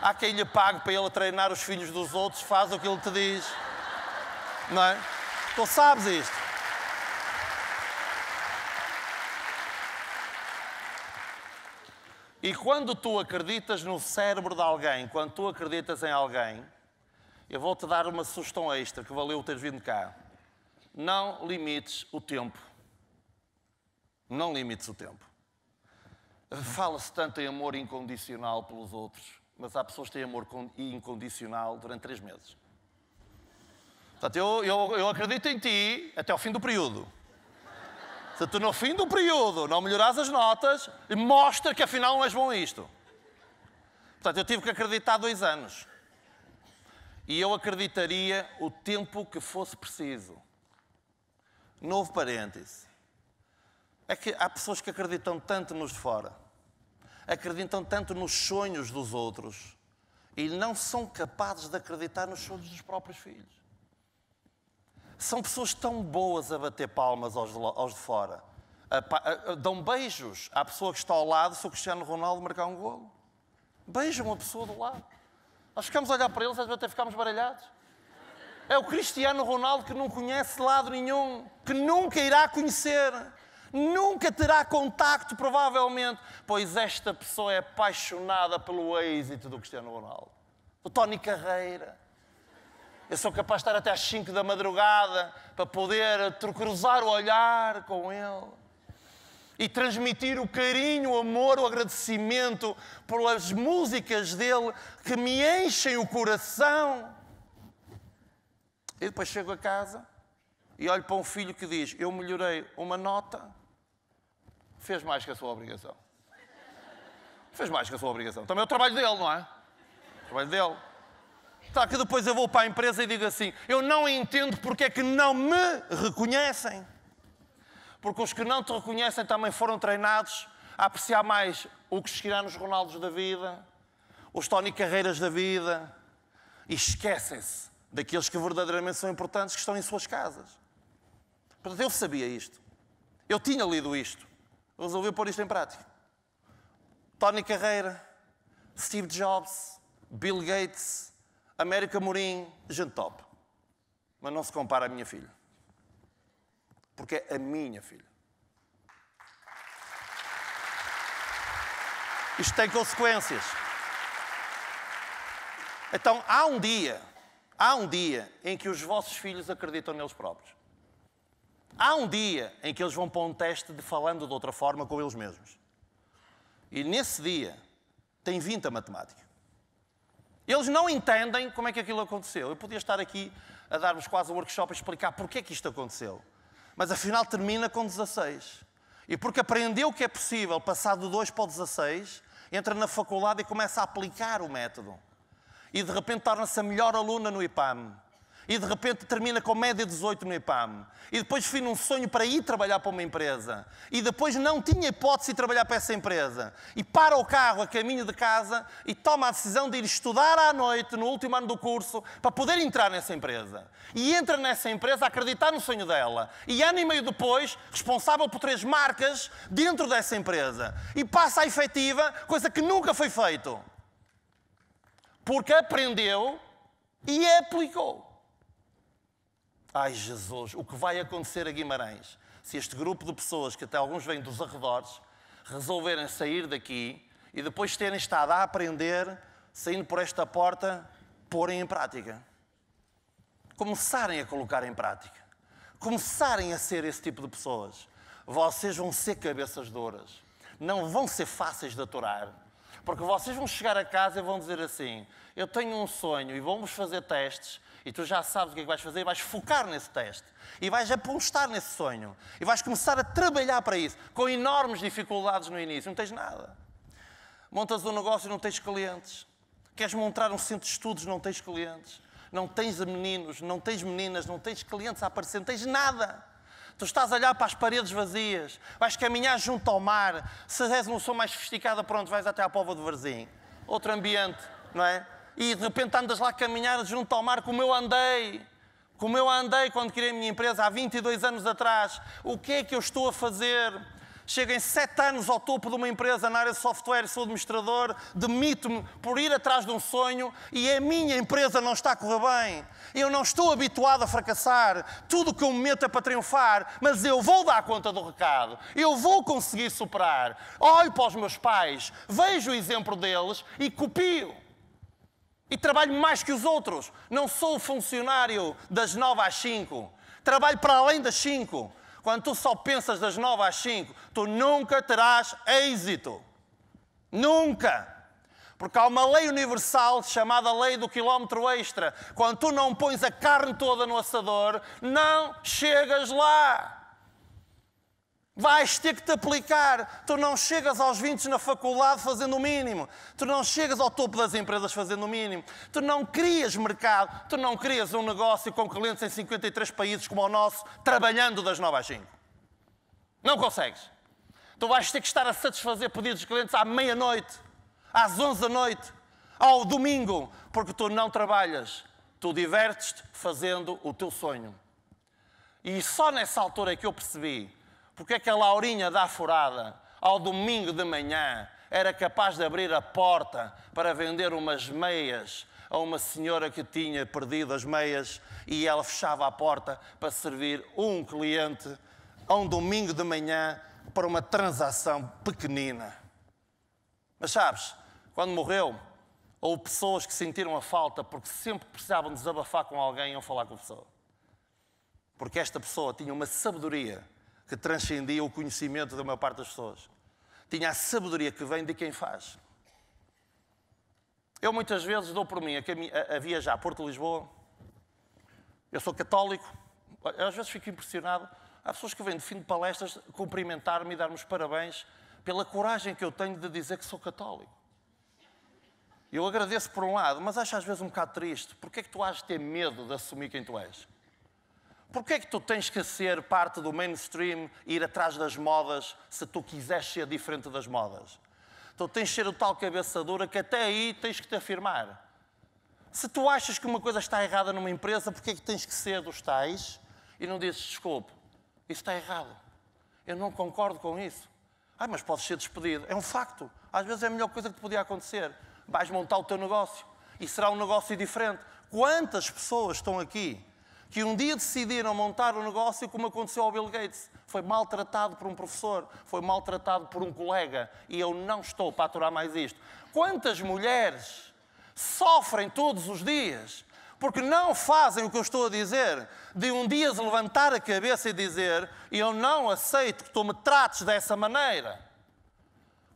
Há quem lhe pague para ele treinar os filhos dos outros, faz o que ele te diz. Não é? Tu sabes isto. E quando tu acreditas no cérebro de alguém, quando tu acreditas em alguém, eu vou-te dar uma sugestão extra que valeu teres vindo cá. Não limites o tempo. Não limites o tempo. Fala-se tanto em amor incondicional pelos outros, mas há pessoas que têm amor incondicional durante três meses. Portanto, eu, eu, eu acredito em ti até o fim do período. Se tu no fim do período não melhorares as notas, mostra que afinal não és bom isto. Portanto, eu tive que acreditar dois anos. E eu acreditaria o tempo que fosse preciso. Novo parêntese é que há pessoas que acreditam tanto nos de fora, acreditam tanto nos sonhos dos outros e não são capazes de acreditar nos sonhos dos próprios filhos. São pessoas tão boas a bater palmas aos de fora. Dão beijos à pessoa que está ao lado se o Cristiano Ronaldo marcar um golo. Beijam a pessoa do lado. Nós ficamos a olhar para eles, até ficamos baralhados. É o Cristiano Ronaldo que não conhece lado nenhum, que nunca irá conhecer nunca terá contacto, provavelmente, pois esta pessoa é apaixonada pelo êxito do Cristiano Ronaldo, do Tony Carreira. Eu sou capaz de estar até às 5 da madrugada para poder cruzar o olhar com ele e transmitir o carinho, o amor, o agradecimento pelas músicas dele que me enchem o coração. E depois chego a casa e olho para um filho que diz: Eu melhorei uma nota fez mais que a sua obrigação. Fez mais que a sua obrigação. Também é o trabalho dele, não é? O trabalho dele. Está que depois eu vou para a empresa e digo assim: eu não entendo porque é que não me reconhecem. Porque os que não te reconhecem também foram treinados a apreciar mais o Cristiano Ronaldos da vida, os Tony Carreiras da vida, e esquecem-se daqueles que verdadeiramente são importantes que estão em suas casas. Portanto, eu sabia isto. Eu tinha lido isto resolveu pôr isto em prática. Tony Carreira, Steve Jobs, Bill Gates, América Morim, gente top. Mas não se compara à minha filha. Porque é a minha filha. Isto tem consequências. Então, há um dia, há um dia em que os vossos filhos acreditam neles próprios. Há um dia em que eles vão para um teste de falando de outra forma com eles mesmos. E nesse dia tem 20 a matemática. Eles não entendem como é que aquilo aconteceu. Eu podia estar aqui a dar-vos quase um workshop a explicar porque é que isto aconteceu. Mas afinal termina com 16. E porque aprendeu que é possível passar do 2 para o 16, entra na faculdade e começa a aplicar o método. E de repente torna-se a melhor aluna no IPAM e de repente termina com média 18 no IPAM E depois fui num sonho para ir trabalhar para uma empresa. E depois não tinha hipótese de trabalhar para essa empresa. E para o carro a caminho de casa e toma a decisão de ir estudar à noite, no último ano do curso, para poder entrar nessa empresa. E entra nessa empresa a acreditar no sonho dela. E ano e meio depois, responsável por três marcas dentro dessa empresa. E passa a efetiva, coisa que nunca foi feito. Porque aprendeu e aplicou. Ai Jesus, o que vai acontecer a Guimarães se este grupo de pessoas, que até alguns vêm dos arredores, resolverem sair daqui e depois terem estado a aprender, saindo por esta porta, porem em prática? Começarem a colocar em prática. Começarem a ser esse tipo de pessoas. Vocês vão ser cabeças duras. Não vão ser fáceis de aturar. Porque vocês vão chegar a casa e vão dizer assim: Eu tenho um sonho e vamos fazer testes e tu já sabes o que é que vais fazer, vais focar nesse teste. E vais apostar nesse sonho. E vais começar a trabalhar para isso, com enormes dificuldades no início. Não tens nada. Montas um negócio e não tens clientes. Queres montar um centro de estudos, não tens clientes. Não tens meninos, não tens meninas, não tens clientes a aparecer, não tens nada. Tu estás a olhar para as paredes vazias, vais caminhar junto ao mar. Se és uma pessoa mais sofisticada, pronto, vais até à Pova do Varzim. Outro ambiente, não é? e de repente andas lá a caminhar junto ao mar como eu andei. Como eu andei quando criei a minha empresa há 22 anos atrás. O que é que eu estou a fazer? Chego em 7 anos ao topo de uma empresa na área de software, sou administrador, demito-me por ir atrás de um sonho e a minha empresa não está a correr bem. Eu não estou habituado a fracassar. Tudo o que eu meto é para triunfar, mas eu vou dar conta do recado. Eu vou conseguir superar. Olho para os meus pais, vejo o exemplo deles e copio e trabalho mais que os outros. Não sou funcionário das nove às cinco. Trabalho para além das cinco. Quando tu só pensas das nove às cinco, tu nunca terás êxito. Nunca. Porque há uma lei universal chamada lei do quilómetro extra. Quando tu não pões a carne toda no assador, não chegas lá. Vais ter que te aplicar. Tu não chegas aos 20 na faculdade fazendo o mínimo. Tu não chegas ao topo das empresas fazendo o mínimo. Tu não crias mercado. Tu não crias um negócio com clientes em 53 países como o nosso, trabalhando das 9 às 5. Não consegues. Tu vais ter que estar a satisfazer pedidos de clientes à meia-noite, às 11 da noite, ao domingo, porque tu não trabalhas. Tu divertes-te fazendo o teu sonho. E só nessa altura é que eu percebi porque é que a Laurinha da Furada, ao domingo de manhã, era capaz de abrir a porta para vender umas meias a uma senhora que tinha perdido as meias e ela fechava a porta para servir um cliente a um domingo de manhã para uma transação pequenina. Mas sabes, quando morreu, houve pessoas que sentiram a falta porque sempre precisavam desabafar com alguém ou falar com a pessoa. Porque esta pessoa tinha uma sabedoria que transcendia o conhecimento da maior parte das pessoas. Tinha a sabedoria que vem de quem faz. Eu muitas vezes dou por mim a, viajar a Porto Lisboa. Eu sou católico. Às vezes fico impressionado. Há pessoas que vêm de fim de palestras cumprimentar-me e dar-me os parabéns pela coragem que eu tenho de dizer que sou católico. Eu agradeço por um lado, mas acho às vezes um bocado triste. Porquê é que tu has de ter medo de assumir quem tu és? Porquê é que tu tens que ser parte do mainstream e ir atrás das modas se tu quiseres ser diferente das modas? Tu tens que ser o tal cabeça dura que até aí tens que te afirmar. Se tu achas que uma coisa está errada numa empresa, porquê é que tens que ser dos tais e não dizes desculpe, isso está errado. Eu não concordo com isso. Ah, mas podes ser despedido. É um facto. Às vezes é a melhor coisa que te podia acontecer. Vais montar o teu negócio e será um negócio diferente. Quantas pessoas estão aqui que um dia decidiram montar um negócio como aconteceu ao Bill Gates. Foi maltratado por um professor, foi maltratado por um colega e eu não estou para aturar mais isto. Quantas mulheres sofrem todos os dias porque não fazem o que eu estou a dizer, de um dia levantar a cabeça e dizer: Eu não aceito que tu me trates dessa maneira.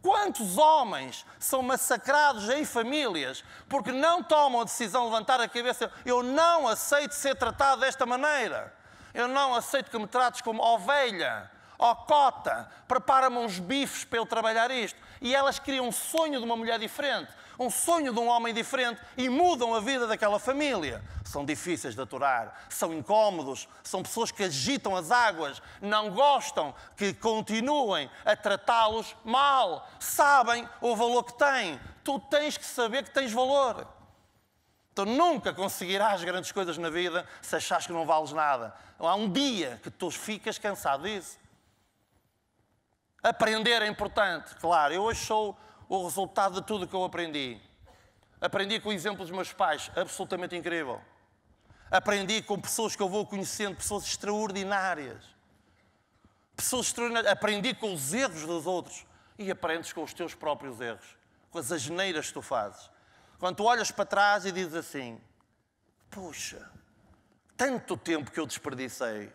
Quantos homens são massacrados em famílias porque não tomam a decisão de levantar a cabeça? Eu não aceito ser tratado desta maneira. Eu não aceito que me trates como ovelha ó cota, prepara-me uns bifes para eu trabalhar isto. E elas criam um sonho de uma mulher diferente um sonho de um homem diferente e mudam a vida daquela família. São difíceis de aturar, são incômodos, são pessoas que agitam as águas, não gostam que continuem a tratá-los mal, sabem o valor que têm. Tu tens que saber que tens valor. Tu nunca conseguirás grandes coisas na vida se achas que não vales nada. Há um dia que tu ficas cansado disso. Aprender é importante, claro. Eu hoje sou o resultado de tudo que eu aprendi. Aprendi com o exemplo dos meus pais, absolutamente incrível. Aprendi com pessoas que eu vou conhecendo, pessoas extraordinárias. Pessoas extraordinárias. Aprendi com os erros dos outros e aprendes com os teus próprios erros, com as asneiras que tu fazes. Quando tu olhas para trás e dizes assim: Puxa, tanto tempo que eu desperdicei,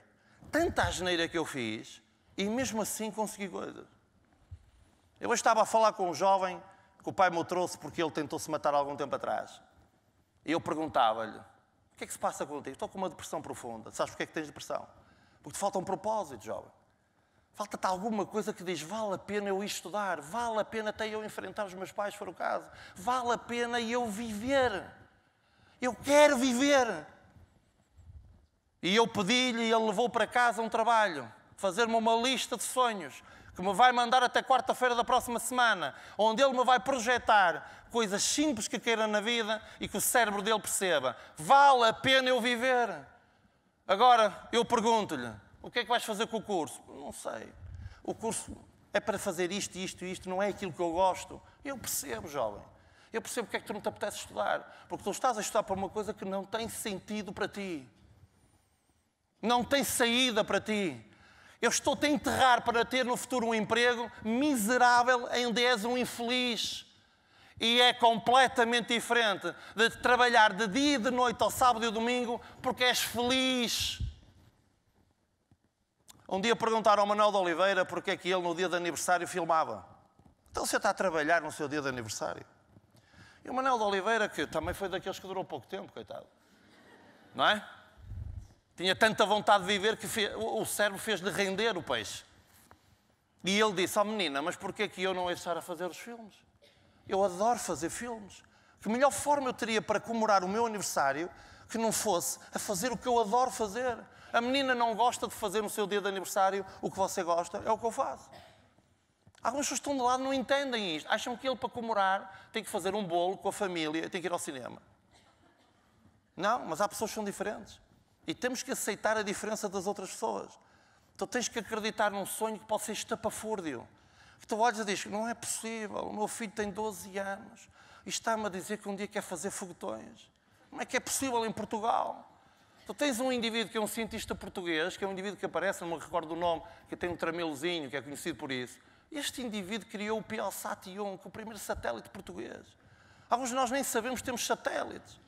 tanta asneira que eu fiz, e mesmo assim consegui coisas. Eu hoje estava a falar com um jovem que o pai me trouxe porque ele tentou se matar algum tempo atrás. E eu perguntava-lhe: O que é que se passa contigo? Estou com uma depressão profunda. Sabes porque é que tens depressão? Porque te falta um propósito, jovem. Falta-te alguma coisa que diz: Vale a pena eu ir estudar, vale a pena até eu enfrentar os meus pais, se for o caso, vale a pena eu viver. Eu quero viver. E eu pedi-lhe e ele levou para casa um trabalho, fazer-me uma lista de sonhos que me vai mandar até quarta-feira da próxima semana, onde ele me vai projetar coisas simples que queira na vida e que o cérebro dele perceba. Vale a pena eu viver. Agora, eu pergunto-lhe, o que é que vais fazer com o curso? Não sei. O curso é para fazer isto, isto, isto, não é aquilo que eu gosto. Eu percebo, jovem. Eu percebo porque é que tu não te apetece estudar. Porque tu estás a estudar para uma coisa que não tem sentido para ti. Não tem saída para ti. Eu estou-te a enterrar para ter no futuro um emprego miserável, ainda és um infeliz. E é completamente diferente de trabalhar de dia e de noite, ao sábado e ao domingo, porque és feliz. Um dia perguntaram ao Manuel de Oliveira porque é que ele, no dia de aniversário, filmava. Então, você está a trabalhar no seu dia de aniversário? E o Manuel de Oliveira, que também foi daqueles que durou pouco tempo, coitado. Não é? Tinha tanta vontade de viver que o cérebro fez de render o peixe. E ele disse: à oh, menina, mas porquê que eu não ia estar a fazer os filmes? Eu adoro fazer filmes. Que melhor forma eu teria para comemorar o meu aniversário que não fosse a fazer o que eu adoro fazer? A menina não gosta de fazer no seu dia de aniversário o que você gosta, é o que eu faço. Algumas pessoas estão de lado não entendem isto. Acham que ele, para comemorar, tem que fazer um bolo com a família, e tem que ir ao cinema. Não, mas há pessoas que são diferentes. E temos que aceitar a diferença das outras pessoas. Então tens que acreditar num sonho que pode ser estapafúrdio. Que tu olhas e dizes: Não é possível, o meu filho tem 12 anos e está-me a dizer que um dia quer fazer foguetões. Como é que é possível em Portugal? Tu tens um indivíduo que é um cientista português, que é um indivíduo que aparece, não me recordo o nome, que tem um tramelozinho, que é conhecido por isso. Este indivíduo criou o PLSAT-1, que é o primeiro satélite português. Alguns de nós nem sabemos que temos satélites.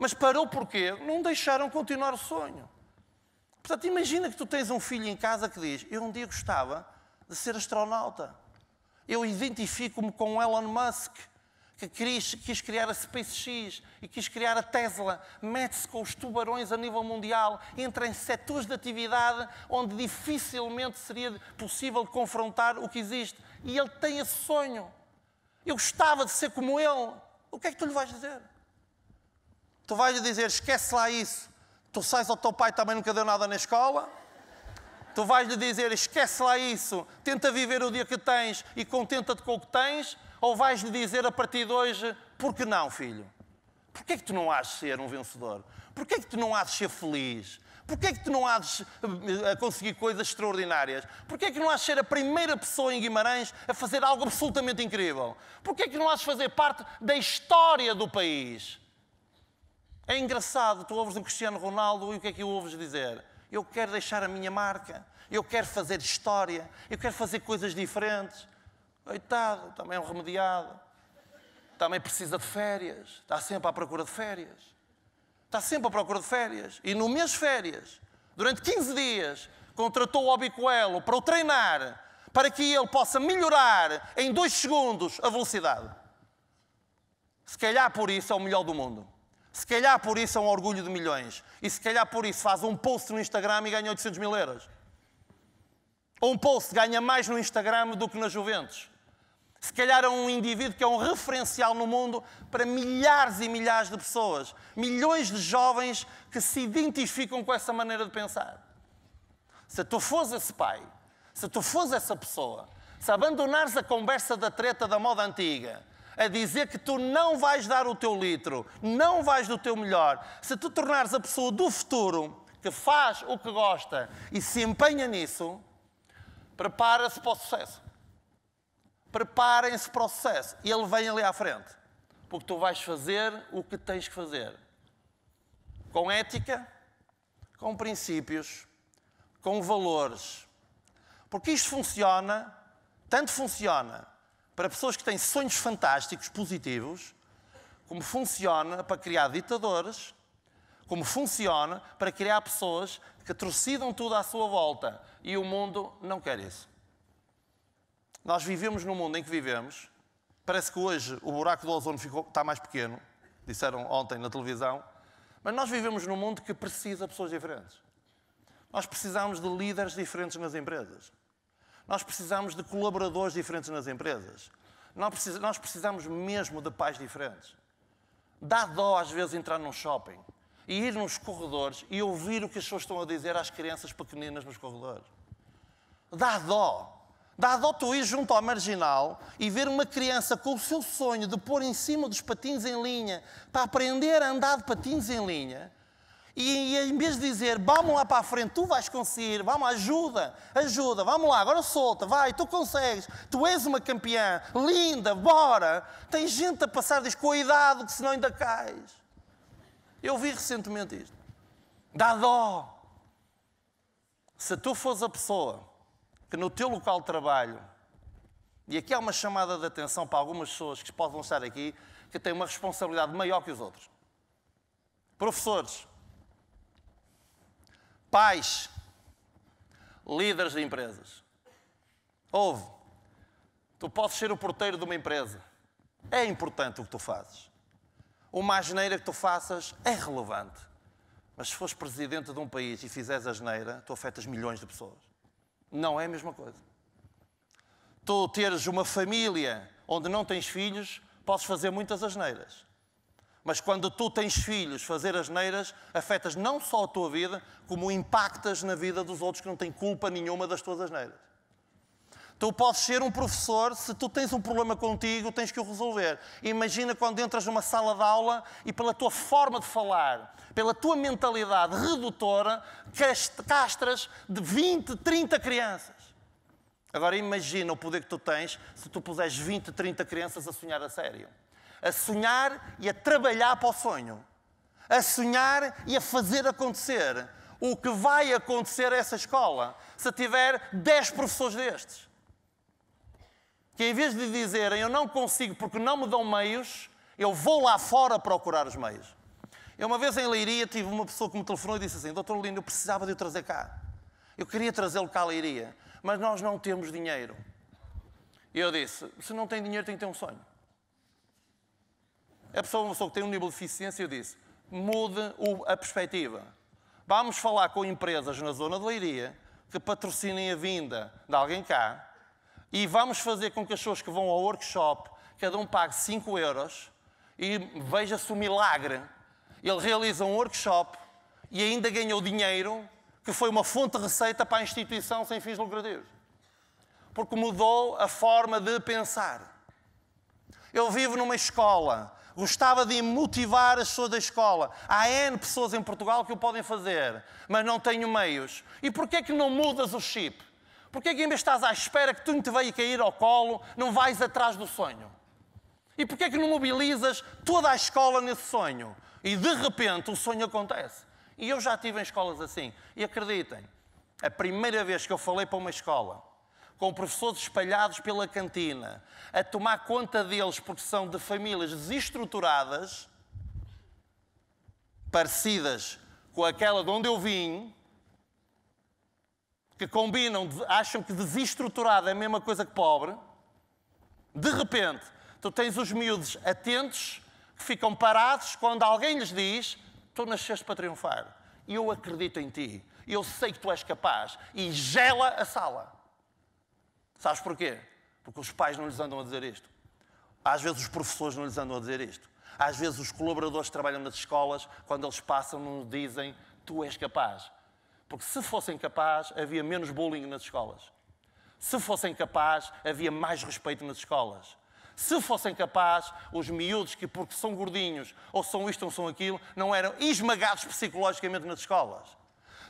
Mas parou porquê? Não deixaram continuar o sonho. Portanto, imagina que tu tens um filho em casa que diz: Eu um dia gostava de ser astronauta. Eu identifico-me com Elon Musk, que quis, quis, criar a SpaceX e quis criar a Tesla. Mete-se com os tubarões a nível mundial, entra em setores de atividade onde dificilmente seria possível confrontar o que existe. E ele tem esse sonho. Eu gostava de ser como ele. O que é que tu lhe vais dizer? Tu vais dizer, esquece lá isso. Tu sais ao teu pai também nunca deu nada na escola. Tu vais lhe dizer, esquece lá isso, tenta viver o dia que tens e contenta-te com o que tens, ou vais lhe dizer a partir de hoje, por que não, filho? Por que é que tu não has de ser um vencedor? Por que é que tu não has de ser feliz? Por que é que tu não has de eh, conseguir coisas extraordinárias? Por que é que não has de ser a primeira pessoa em Guimarães a fazer algo absolutamente incrível? Por que é que não has de fazer parte da história do país? É engraçado, tu ouves o Cristiano Ronaldo e o que é que ouves dizer? Eu quero deixar a minha marca, eu quero fazer história, eu quero fazer coisas diferentes. Coitado, também é um remediado. Também precisa de férias, está sempre à procura de férias. Está sempre à procura de férias. E no mês de férias, durante 15 dias, contratou o Obicoelo para o treinar, para que ele possa melhorar em dois segundos a velocidade. Se calhar por isso é o melhor do mundo. Se calhar por isso é um orgulho de milhões. E se calhar por isso faz um post no Instagram e ganha 800 mil euros. Ou um post ganha mais no Instagram do que nas Juventus. Se calhar é um indivíduo que é um referencial no mundo para milhares e milhares de pessoas, milhões de jovens que se identificam com essa maneira de pensar. Se tu fores esse pai, se tu fores essa pessoa, se abandonares a conversa da treta da moda antiga, a dizer que tu não vais dar o teu litro, não vais do teu melhor, se tu tornares a pessoa do futuro que faz o que gosta e se empenha nisso, prepara-se para o sucesso. Preparem-se para o sucesso. E ele vem ali à frente. Porque tu vais fazer o que tens que fazer. Com ética, com princípios, com valores. Porque isto funciona, tanto funciona para pessoas que têm sonhos fantásticos, positivos, como funciona para criar ditadores, como funciona para criar pessoas que torcidam tudo à sua volta. E o mundo não quer isso. Nós vivemos no mundo em que vivemos. Parece que hoje o buraco do ozono ficou, está mais pequeno, disseram ontem na televisão. Mas nós vivemos num mundo que precisa de pessoas diferentes. Nós precisamos de líderes diferentes nas empresas. Nós precisamos de colaboradores diferentes nas empresas. Nós precisamos mesmo de pais diferentes. Dá dó às vezes entrar num shopping e ir nos corredores e ouvir o que as pessoas estão a dizer às crianças pequeninas nos corredores. Dá dó. Dá dó tu ir junto ao marginal e ver uma criança com o seu sonho de pôr em cima dos patins em linha para aprender a andar de patins em linha e, e em vez de dizer, vamos lá para a frente, tu vais conseguir, vamos, ajuda, ajuda, vamos lá, agora solta, vai, tu consegues, tu és uma campeã, linda, bora. Tem gente a passar, diz, cuidado, que senão ainda cais. Eu vi recentemente isto. Dá dó. Se tu fores a pessoa que no teu local de trabalho, e aqui há uma chamada de atenção para algumas pessoas que podem estar aqui, que têm uma responsabilidade maior que os outros. Professores, Pais, líderes de empresas. Ouve, tu podes ser o porteiro de uma empresa. É importante o que tu fazes. Uma asneira que tu faças é relevante. Mas se fores presidente de um país e fizeres asneira, tu afetas milhões de pessoas. Não é a mesma coisa. Tu teres uma família onde não tens filhos, podes fazer muitas asneiras. Mas quando tu tens filhos, fazer as neiras, afetas não só a tua vida, como impactas na vida dos outros que não têm culpa nenhuma das tuas asneiras. Tu podes ser um professor, se tu tens um problema contigo, tens que o resolver. Imagina quando entras numa sala de aula e pela tua forma de falar, pela tua mentalidade redutora, castras de 20, 30 crianças. Agora imagina o poder que tu tens se tu puseres 20, 30 crianças a sonhar a sério a sonhar e a trabalhar para o sonho, a sonhar e a fazer acontecer o que vai acontecer a essa escola se tiver 10 professores destes. Que em vez de dizerem eu não consigo porque não me dão meios, eu vou lá fora procurar os meios. Eu uma vez em Leiria tive uma pessoa que me telefonou e disse assim: Doutor Lindo, eu precisava de o trazer cá. Eu queria trazê-lo cá a Leiria, mas nós não temos dinheiro. E eu disse: Se não tem dinheiro, tem que ter um sonho. A pessoa, uma pessoa que tem um nível de eficiência disse, mude a perspectiva. Vamos falar com empresas na zona de Leiria que patrocinem a vinda de alguém cá e vamos fazer com que as pessoas que vão ao workshop, cada um pague 5 euros e veja-se o milagre. Ele realiza um workshop e ainda ganhou dinheiro que foi uma fonte de receita para a instituição sem fins lucrativos. Porque mudou a forma de pensar. Eu vivo numa escola gostava de motivar as pessoas da escola. Há N pessoas em Portugal que o podem fazer, mas não tenho meios. E porquê é que não mudas o chip? Porquê é que em vez de estás à espera que tudo te veio cair ao colo, não vais atrás do sonho? E porquê é que não mobilizas toda a escola nesse sonho? E de repente o sonho acontece. E eu já estive em escolas assim. E acreditem, a primeira vez que eu falei para uma escola, com professores espalhados pela cantina, a tomar conta deles porque são de famílias desestruturadas, parecidas com aquela de onde eu vim, que combinam, acham que desestruturado é a mesma coisa que pobre, de repente, tu tens os miúdos atentos que ficam parados quando alguém lhes diz: Tu nasceste para triunfar, eu acredito em ti, eu sei que tu és capaz, e gela a sala. Sabes porquê? Porque os pais não lhes andam a dizer isto. Às vezes os professores não lhes andam a dizer isto. Às vezes os colaboradores que trabalham nas escolas, quando eles passam, não dizem tu és capaz. Porque se fossem capazes, havia menos bullying nas escolas. Se fossem capazes, havia mais respeito nas escolas. Se fossem capazes, os miúdos que, porque são gordinhos, ou são isto ou são aquilo, não eram esmagados psicologicamente nas escolas.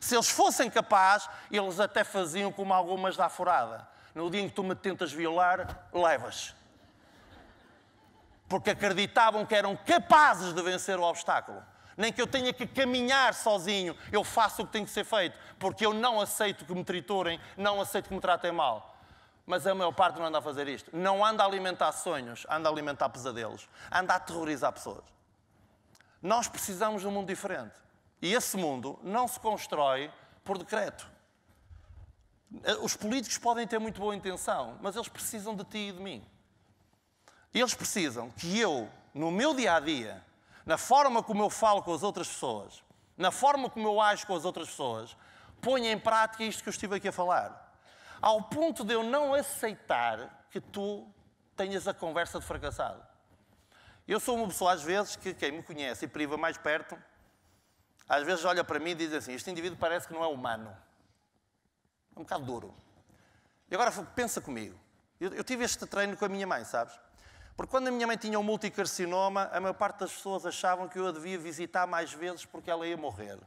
Se eles fossem capazes, eles até faziam como algumas da furada no dia em que tu me tentas violar, levas. Porque acreditavam que eram capazes de vencer o obstáculo. Nem que eu tenha que caminhar sozinho, eu faço o que tem que ser feito, porque eu não aceito que me triturem, não aceito que me tratem mal mas a maior parte não anda a fazer isto. Não anda a alimentar sonhos, anda a alimentar pesadelos, anda a aterrorizar pessoas. Nós precisamos de um mundo diferente. E esse mundo não se constrói por decreto. Eh, os políticos podem ter muito boa intenção, mas eles precisam de ti e de mim. Eles precisam que eu, no meu dia a dia, na forma como eu falo com as outras pessoas, na forma como eu acho com as outras pessoas, ponha em prática isto que eu estive aqui a falar. Ao ponto de eu não aceitar que tu tenhas a conversa de fracassado. Eu sou uma pessoa, às vezes, que quem me conhece e priva mais perto, às vezes olha para mim e diz assim: Este indivíduo parece que não é humano. É um bocado duro. E agora pensa comigo. Eu, eu tive este treino com a minha mãe, sabes? Porque quando a minha mãe tinha um multicarcinoma, a maior parte das pessoas achavam que eu a devia visitar mais vezes porque ela ia morrer.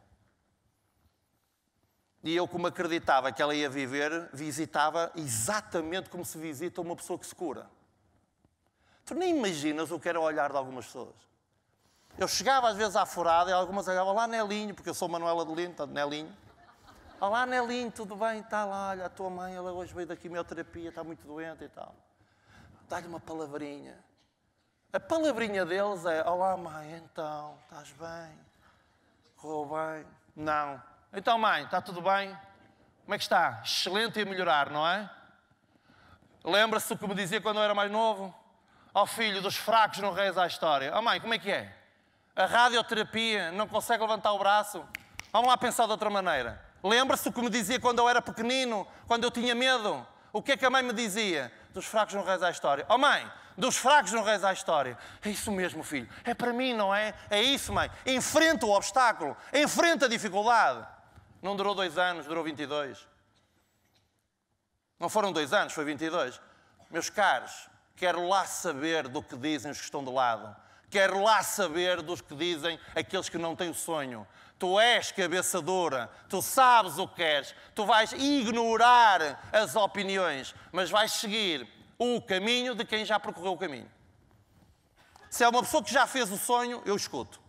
E eu, como acreditava que ela ia viver, visitava exatamente como se visita uma pessoa que se cura. Tu nem imaginas o que era o olhar de algumas pessoas. Eu chegava às vezes à furada e algumas olhavam lá Nelinho, porque eu sou Manuela de Lino, portanto, Nelinho. Olá, Nelinho, tudo bem? Está lá, olha, a tua mãe, ela hoje veio da quimioterapia, está muito doente e tal. Dá-lhe uma palavrinha. A palavrinha deles é: Olá, mãe, então, estás bem? Correu bem? Não. Então, mãe, está tudo bem? Como é que está? Excelente e a melhorar, não é? Lembra-se do que me dizia quando eu era mais novo? Ó oh, filho dos fracos não reza a história. Ó oh, mãe, como é que é? A radioterapia não consegue levantar o braço? Vamos lá pensar de outra maneira. Lembra-se o que me dizia quando eu era pequenino, quando eu tinha medo? O que é que a mãe me dizia? Dos fracos não reza a história. Oh mãe, dos fracos não reza a história. É isso mesmo, filho. É para mim, não é? É isso, mãe. Enfrenta o obstáculo, enfrenta a dificuldade. Não durou dois anos, durou 22. Não foram dois anos, foi 22. Meus caros, quero lá saber do que dizem os que estão de lado. Quero lá saber dos que dizem aqueles que não têm o sonho. Tu és cabeçadora, tu sabes o que queres, tu vais ignorar as opiniões, mas vais seguir o caminho de quem já percorreu o caminho. Se é uma pessoa que já fez o sonho, eu escuto.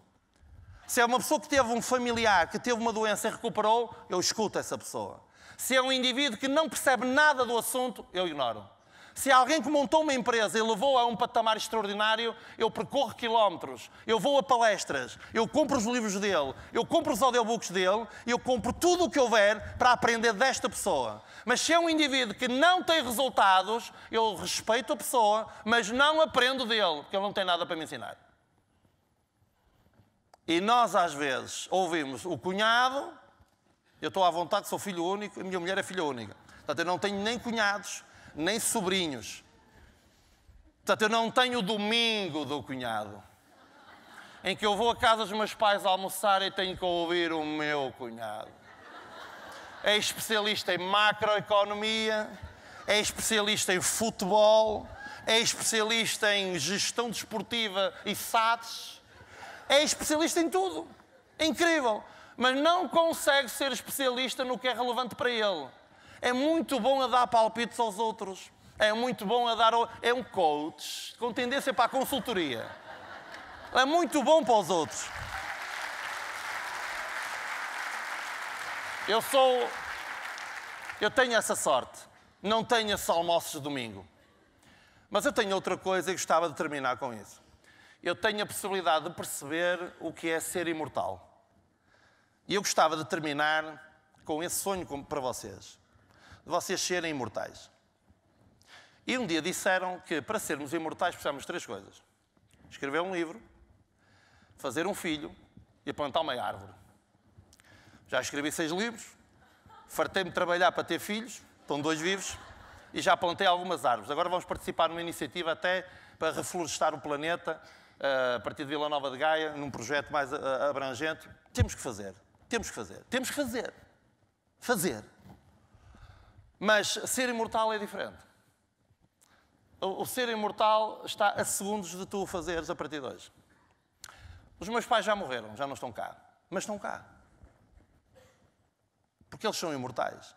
Se é uma pessoa que teve um familiar que teve uma doença e recuperou, eu escuto essa pessoa. Se é um indivíduo que não percebe nada do assunto, eu ignoro. Se alguém que montou uma empresa e levou a um patamar extraordinário, eu percorro quilómetros, eu vou a palestras, eu compro os livros dele, eu compro os audiobooks dele, eu compro tudo o que houver para aprender desta pessoa. Mas se é um indivíduo que não tem resultados, eu respeito a pessoa, mas não aprendo dele, porque ele não tem nada para me ensinar. E nós, às vezes, ouvimos o cunhado, eu estou à vontade, sou filho único, a minha mulher é filha única. Portanto, eu não tenho nem cunhados, nem sobrinhos. Portanto, eu não tenho o domingo do cunhado, em que eu vou à casa dos meus pais almoçar e tenho que ouvir o meu cunhado. É especialista em macroeconomia, é especialista em futebol, é especialista em gestão desportiva e SATs, é especialista em tudo. É incrível, mas não consegue ser especialista no que é relevante para ele é muito bom a dar palpites aos outros. É muito bom a dar. É um coach com tendência para a consultoria. É muito bom para os outros. Eu sou. Eu tenho essa sorte. Não tenho esses almoços de domingo. Mas eu tenho outra coisa e gostava de terminar com isso. Eu tenho a possibilidade de perceber o que é ser imortal. E eu gostava de terminar com esse sonho para vocês de vocês serem imortais. E um dia disseram que para sermos imortais precisamos de três coisas: escrever um livro, fazer um filho e plantar uma árvore. Já escrevi seis livros, fartei-me de trabalhar para ter filhos, estão dois vivos, e já plantei algumas árvores. Agora vamos participar numa iniciativa até para reflorestar o planeta, eh, a partir de Vila Nova de Gaia, num projeto mais eh, abrangente. Temos que fazer, temos que fazer, temos que fazer. Fazer. Mas ser imortal é diferente. O ser imortal está a segundos de tu o fazeres a partir de hoje. Os meus pais já morreram, já não estão cá. Mas estão cá. Porque eles são imortais.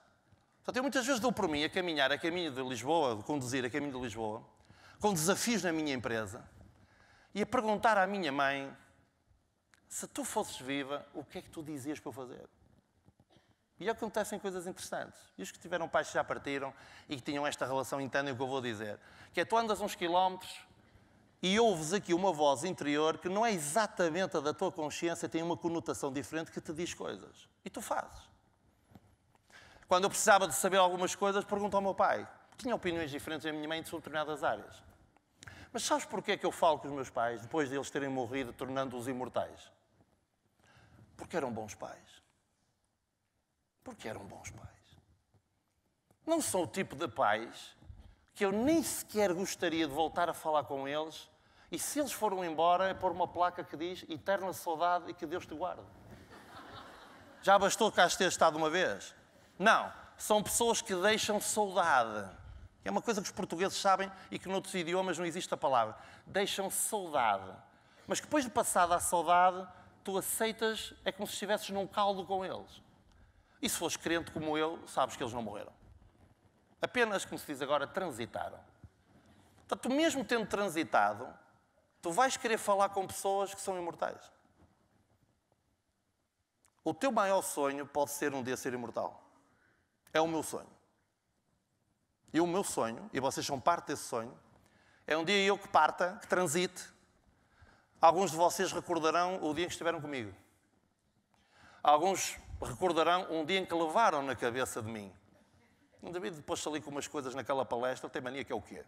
Só eu muitas vezes dou por mim a caminhar a caminho de Lisboa, a conduzir a caminho de Lisboa, com desafios na minha empresa, e a perguntar à minha mãe: se tu fosses viva, o que é que tu dizias para eu fazer? E acontecem coisas interessantes. E os que tiveram pais já partiram e que tinham esta relação interna, é o que eu vou dizer. Que é, tu andas uns quilómetros e ouves aqui uma voz interior que não é exatamente a da tua consciência, tem uma conotação diferente que te diz coisas. E tu fazes. Quando eu precisava de saber algumas coisas, pergunto ao meu pai. Tinha opiniões diferentes da minha mãe sobre determinadas áreas. Mas sabes porquê que eu falo com os meus pais, depois de eles terem morrido, tornando-os imortais? Porque eram bons pais porque eram bons pais. Não são o tipo de pais que eu nem sequer gostaria de voltar a falar com eles. E se eles foram embora, é pôr uma placa que diz Eterna saudade e que Deus te guarde. Já bastou cá ter estado uma vez? Não. São pessoas que deixam saudade. É uma coisa que os portugueses sabem e que noutros idiomas não existe a palavra. Deixam saudade. Mas depois de passada a saudade, tu aceitas, é como se estivesses num caldo com eles. E se fores crente como eu, sabes que eles não morreram. Apenas, como se diz agora, transitaram. Portanto, mesmo tendo transitado, tu vais querer falar com pessoas que são imortais. O teu maior sonho pode ser um dia ser imortal. É o meu sonho. E o meu sonho, e vocês são parte desse sonho, é um dia eu que parta, que transite. Alguns de vocês recordarão o dia em que estiveram comigo. Alguns recordarão um dia em que levaram na cabeça de mim. Um David depois ali com umas coisas naquela palestra, tem mania que é o quê?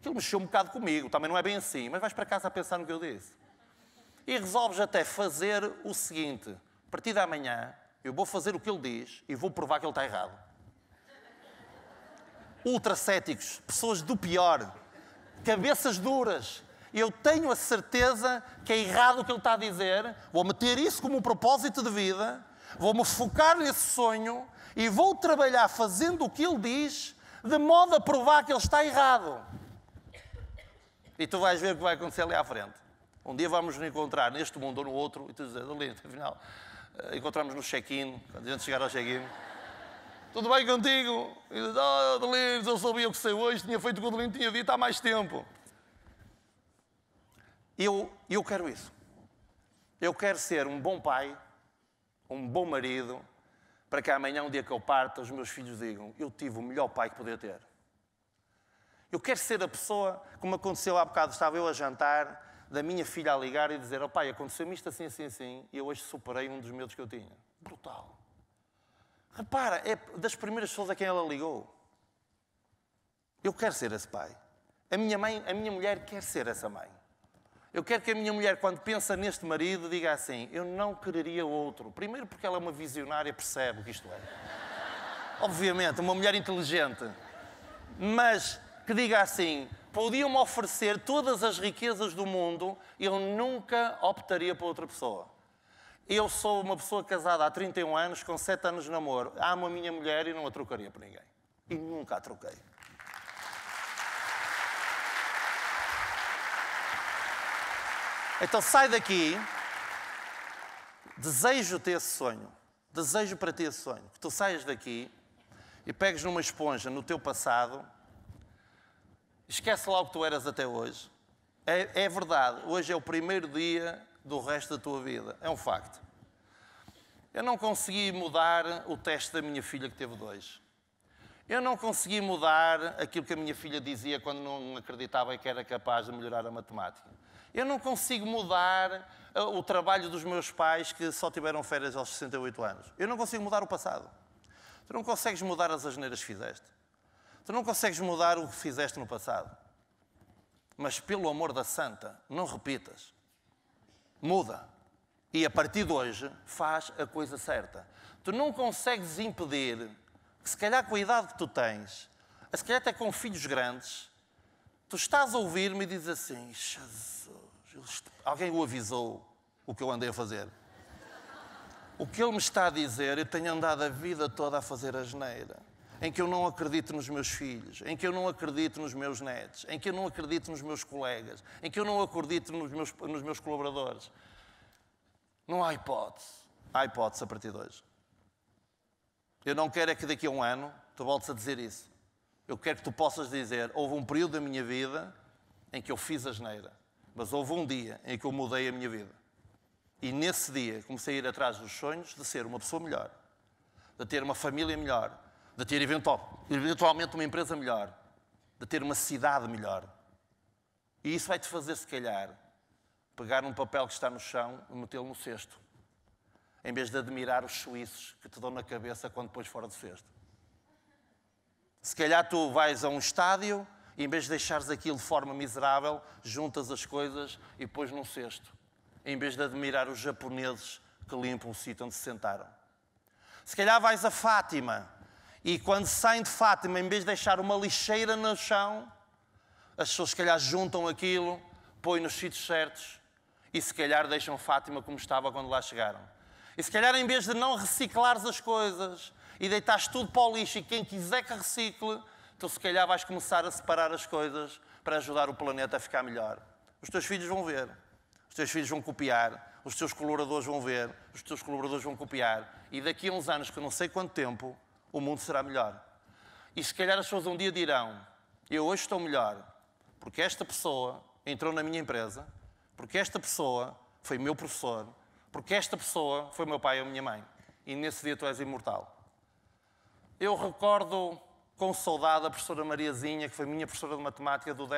Aquilo mexeu um bocado comigo, também não é bem assim, mas vais para casa a pensar no que eu disse. E resolves até fazer o seguinte: a partir de amanhã, eu vou fazer o que ele diz e vou provar que ele está errado. Ultracéticos, pessoas do pior, cabeças duras. Eu tenho a certeza que é errado o que ele está a dizer, vou meter isso como um propósito de vida Vou-me focar nesse sonho e vou trabalhar fazendo o que ele diz, de modo a provar que ele está errado. E tu vais ver o que vai acontecer ali à frente. Um dia vamos nos encontrar neste mundo ou no outro, e tu dizes, ali, afinal, eh, encontramos no check-in, quando a gente chegar ao check-in. Tudo bem contigo? E diz, oh, ah, Adelino, eu sabia o que sei hoje, tinha feito o que o Adelino tinha dito há mais tempo. Eu, eu quero isso. Eu quero ser um bom pai um bom marido, para que amanhã, um dia que eu parta, os meus filhos digam: Eu tive o melhor pai que podia ter. Eu quero ser a pessoa, como aconteceu há bocado, estava eu a jantar, da minha filha a ligar e dizer: Oh pai, aconteceu-me isto assim, assim, assim, e eu hoje superei um dos medos que eu tinha. Brutal. Repara, é das primeiras pessoas a quem ela ligou. Eu quero ser esse pai. A minha mãe, a minha mulher quer ser essa mãe. Eu quero que a minha mulher, quando pensa neste marido, diga assim: eu não quereria outro. Primeiro, porque ela é uma visionária, percebe o que isto é. Obviamente, uma mulher inteligente. Mas que diga assim: podiam-me oferecer todas as riquezas do mundo, eu nunca optaria por outra pessoa. Eu sou uma pessoa casada há 31 anos, com 7 anos de namoro, amo a minha mulher e não a trocaria por ninguém. E nunca a troquei. Então sai daqui. Desejo ter esse sonho. Desejo para ti esse sonho. Que tu saias daqui e pegues numa esponja no teu passado. Esquece lá o que tu eras até hoje. É, é verdade. Hoje é o primeiro dia do resto da tua vida. É um facto. Eu não consegui mudar o teste da minha filha que teve dois. Eu não consegui mudar aquilo que a minha filha dizia quando não acreditava que era capaz de melhorar a matemática. Eu não consigo mudar ah, o trabalho dos meus pais que só tiveram férias aos 68 anos. Eu não consigo mudar o passado. Tu não consegues mudar as asneiras que fizeste. Tu não consegues mudar o que fizeste no passado. Mas pelo amor da santa, não repitas. Muda. E a partir de hoje, faz a coisa certa. Tu não consegues impedir que, se calhar, com a idade que tu tens, se calhar até com filhos grandes, tu estás a ouvir-me e dizes assim: Jesus, alguém o avisou o que eu andei a fazer. O que ele me está a dizer, eu tenho andado a vida toda a fazer a geneira, Em que eu não acredito nos meus filhos, em que eu não acredito nos meus netos, em que eu não acredito nos meus colegas, em que eu não acredito nos meus, nos meus colaboradores. Não há hipótese. Há hipótese a partir de hoje. Eu não quero é que daqui a um ano tu voltes a dizer isso. Eu quero que tu possas dizer: houve um período da minha vida em que eu fiz a geneira. Mas houve um dia em que eu mudei a minha vida. E nesse dia comecei a ir atrás dos sonhos de ser uma pessoa melhor, de ter uma família melhor, de ter eventual, eventualmente uma empresa melhor, de ter uma cidade melhor. E isso vai-te fazer, se calhar, pegar um papel que está no chão e metê-lo no cesto, em vez de admirar os suíços que te dão na cabeça quando pões fora do cesto. Se calhar tu vais a um estádio em vez de deixares aquilo de forma miserável, juntas as coisas e pões num cesto, em vez de admirar os japoneses que limpam o sítio onde se sentaram. Se calhar vais a Fátima e quando saem de Fátima, em vez de deixar uma lixeira no chão, as pessoas se calhar juntam aquilo, põem nos sítios certos e se calhar deixam Fátima como estava quando lá chegaram. E se calhar em vez de não reciclares as coisas e deitares tudo para o lixo e quem quiser que recicle, tu se calhar vais começar a separar as coisas para ajudar o planeta a ficar melhor. Os teus filhos vão ver, os teus filhos vão copiar, os teus colaboradores vão ver, os teus colaboradores vão copiar. E daqui a uns anos, que não sei quanto tempo, o mundo será melhor. E se calhar as pessoas um dia dirão: Eu hoje estou melhor porque esta pessoa entrou na minha empresa, porque esta pessoa foi meu professor, porque esta pessoa foi meu pai ou minha mãe. E nesse dia tu és imortal. Eu recordo com saudade a professora Mariazinha, que foi minha professora de matemática do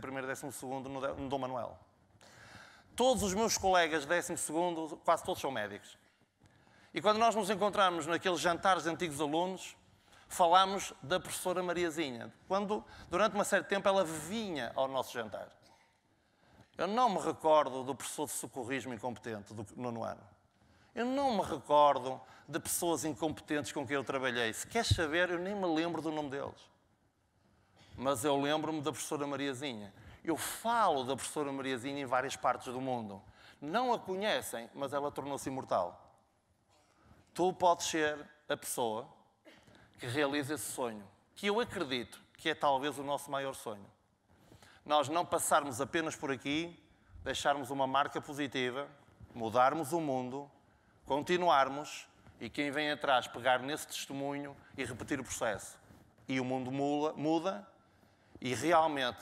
primeiro, décimo 12 no Dom Manuel. Todos os meus colegas de 12, quase todos são médicos. E quando nós nos encontramos naqueles jantares de antigos alunos, falámos da professora Mariazinha, quando, durante uma certo tempo, ela vinha ao nosso jantar. Eu não me recordo do professor de socorrismo incompetente do nono ano. Eu não me recordo de pessoas incompetentes com quem eu trabalhei. Se queres saber, eu nem me lembro do nome deles. Mas eu lembro-me da professora Mariazinha. Eu falo da professora Mariazinha em várias partes do mundo. Não a conhecem, mas ela tornou-se imortal. Tu podes ser a pessoa que realiza esse sonho, que eu acredito que é talvez o nosso maior sonho. Nós não passarmos apenas por aqui, deixarmos uma marca positiva, mudarmos o mundo continuarmos e quem vem atrás pegar nesse testemunho e repetir o processo. E o mundo muda, e realmente,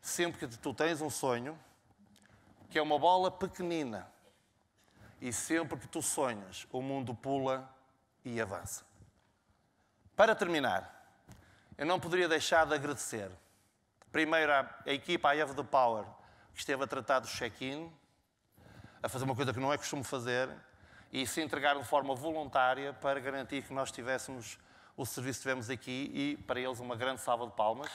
sempre que tu tens um sonho, que é uma bola pequenina, e sempre que tu sonhas, o mundo pula e avança. Para terminar, eu não poderia deixar de agradecer, primeiro, à equipa, à Eva the Power, que esteve a tratar do check-in, a fazer uma coisa que não é costume fazer, e se entregaram de forma voluntária para garantir que nós tivéssemos o serviço que tivemos aqui e, para eles, uma grande salva de palmas.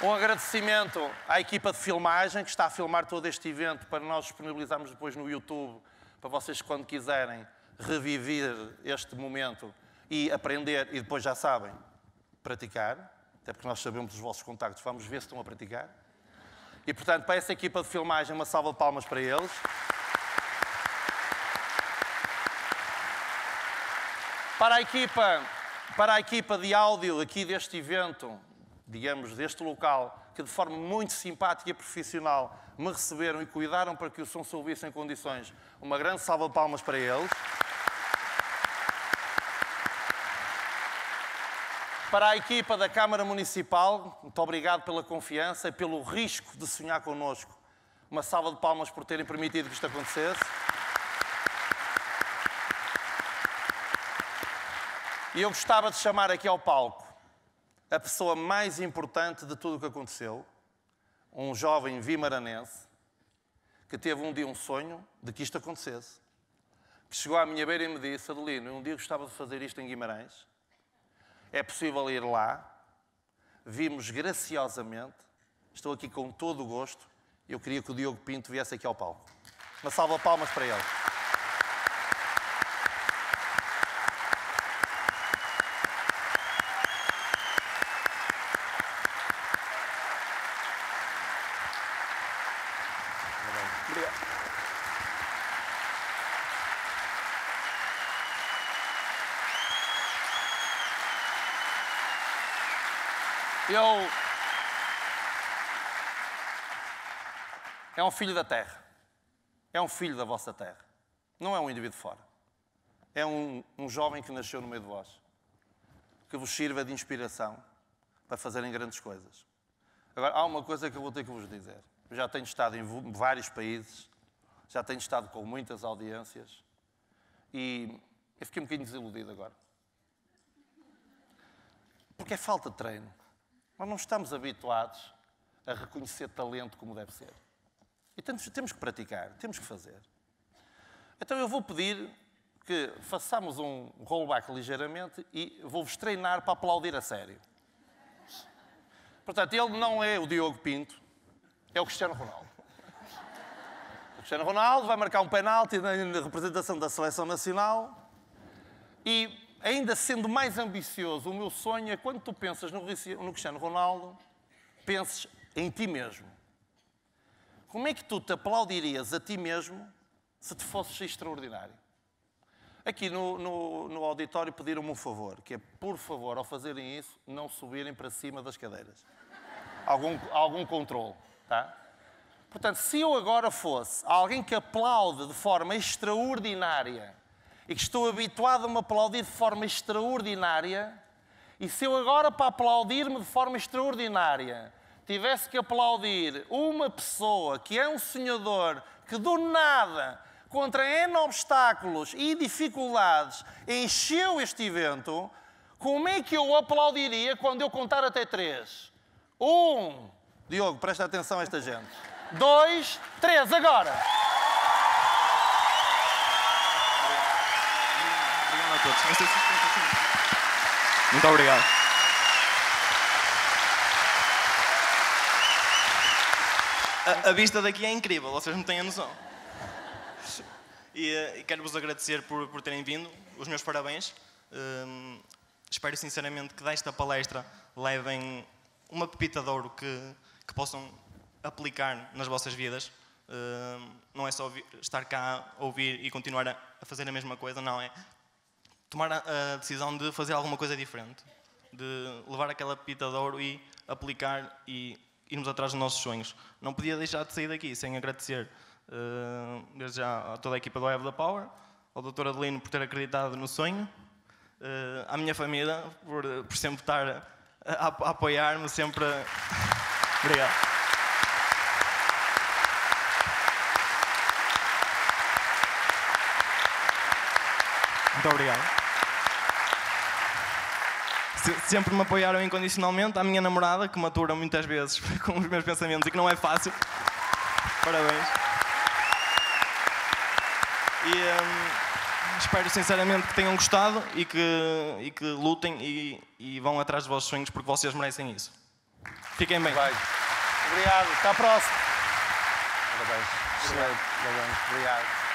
Um agradecimento à equipa de filmagem que está a filmar todo este evento para nós disponibilizarmos depois no YouTube, para vocês, quando quiserem, reviver este momento e aprender e depois já sabem, praticar até porque nós sabemos dos vossos contactos, vamos ver se estão a praticar. E, portanto, para essa equipa de filmagem, uma salva de palmas para eles. Para a equipa, para a equipa de áudio aqui deste evento, digamos, deste local, que de forma muito simpática e profissional me receberam e cuidaram para que o som se ouvisse em condições, uma grande salva de palmas para eles. Para a equipa da Câmara Municipal, muito obrigado pela confiança e pelo risco de sonhar connosco. Uma salva de palmas por terem permitido que isto acontecesse. E eu gostava de chamar aqui ao palco a pessoa mais importante de tudo o que aconteceu, um jovem vimaranense que teve um dia um sonho de que isto acontecesse, que chegou à minha beira e me disse, Adelino, um dia gostava de fazer isto em Guimarães, é possível ir lá. Vimos graciosamente. Estou aqui com todo o gosto. Eu queria que o Diogo Pinto viesse aqui ao palco. Uma salva de palmas para ele. É um filho da terra. É um filho da vossa terra. Não é um indivíduo fora. É um, um jovem que nasceu no meio de vós. Que vos sirva de inspiração para fazerem grandes coisas. Agora, há uma coisa que eu vou ter que vos dizer. Já tenho estado em vários países, já tenho estado com muitas audiências e eu fiquei um bocadinho desiludido agora. Porque é falta de treino. Nós não estamos habituados a reconhecer talento como deve ser. E temos, temos que praticar, temos que fazer. Então eu vou pedir que façamos um rollback ligeiramente e vou-vos treinar para aplaudir a sério. Portanto, ele não é o Diogo Pinto, é o Cristiano Ronaldo. O Cristiano Ronaldo vai marcar um penalti na representação da seleção nacional e, ainda sendo mais ambicioso, o meu sonho é quando tu pensas no Cristiano Ronaldo, penses em ti mesmo. Como é que tu te aplaudirias a ti mesmo se te fosses extraordinário? Aqui no, no, no auditório pediram-me um favor, que é, por favor, ao fazerem isso, não subirem para cima das cadeiras. Algum, algum controle, tá? Portanto, se eu agora fosse alguém que aplaude de forma extraordinária e que estou habituado a me aplaudir de forma extraordinária, e se eu agora para aplaudir-me de forma extraordinária tivesse que aplaudir uma pessoa que é um sonhador que do nada, contra N obstáculos e dificuldades, encheu este evento, como é que eu aplaudiria quando eu contar até três? Um. Diogo, presta atenção a esta gente. Dois, três, agora! Obrigado a todos. Muito obrigado. A, vista daqui é incrível, vocês não têm a noção. E, eh, e quero-vos agradecer por, por terem vindo, os meus parabéns. Um, espero sinceramente que desta palestra levem uma pepita de ouro que, que possam aplicar nas vossas vidas. Um, não é só ouvir, estar cá, ouvir e continuar a, a, fazer a mesma coisa, não. É tomar a, a decisão de fazer alguma coisa diferente, de levar aquela pepita de ouro e aplicar e irmos atrás dos nossos sonhos. Não podia deixar de sair daqui sem agradecer uh, desde já a toda a equipa do Have the Power, ao Dr. Adelino por ter acreditado no sonho, uh, à minha família por, por sempre estar a, a, a apoiar-me, sempre. Obrigado. Muito obrigado sempre me apoiaram incondicionalmente. A minha namorada, que me atura muitas vezes com os meus pensamentos e que não é fácil. Parabéns. E hum, espero sinceramente que tenham gostado e que, e que lutem e, e, vão atrás dos vossos sonhos porque vocês merecem isso. Fiquem bem. Obrigado. Até à próxima. Parabéns. Excelente. Parabéns. Obrigado.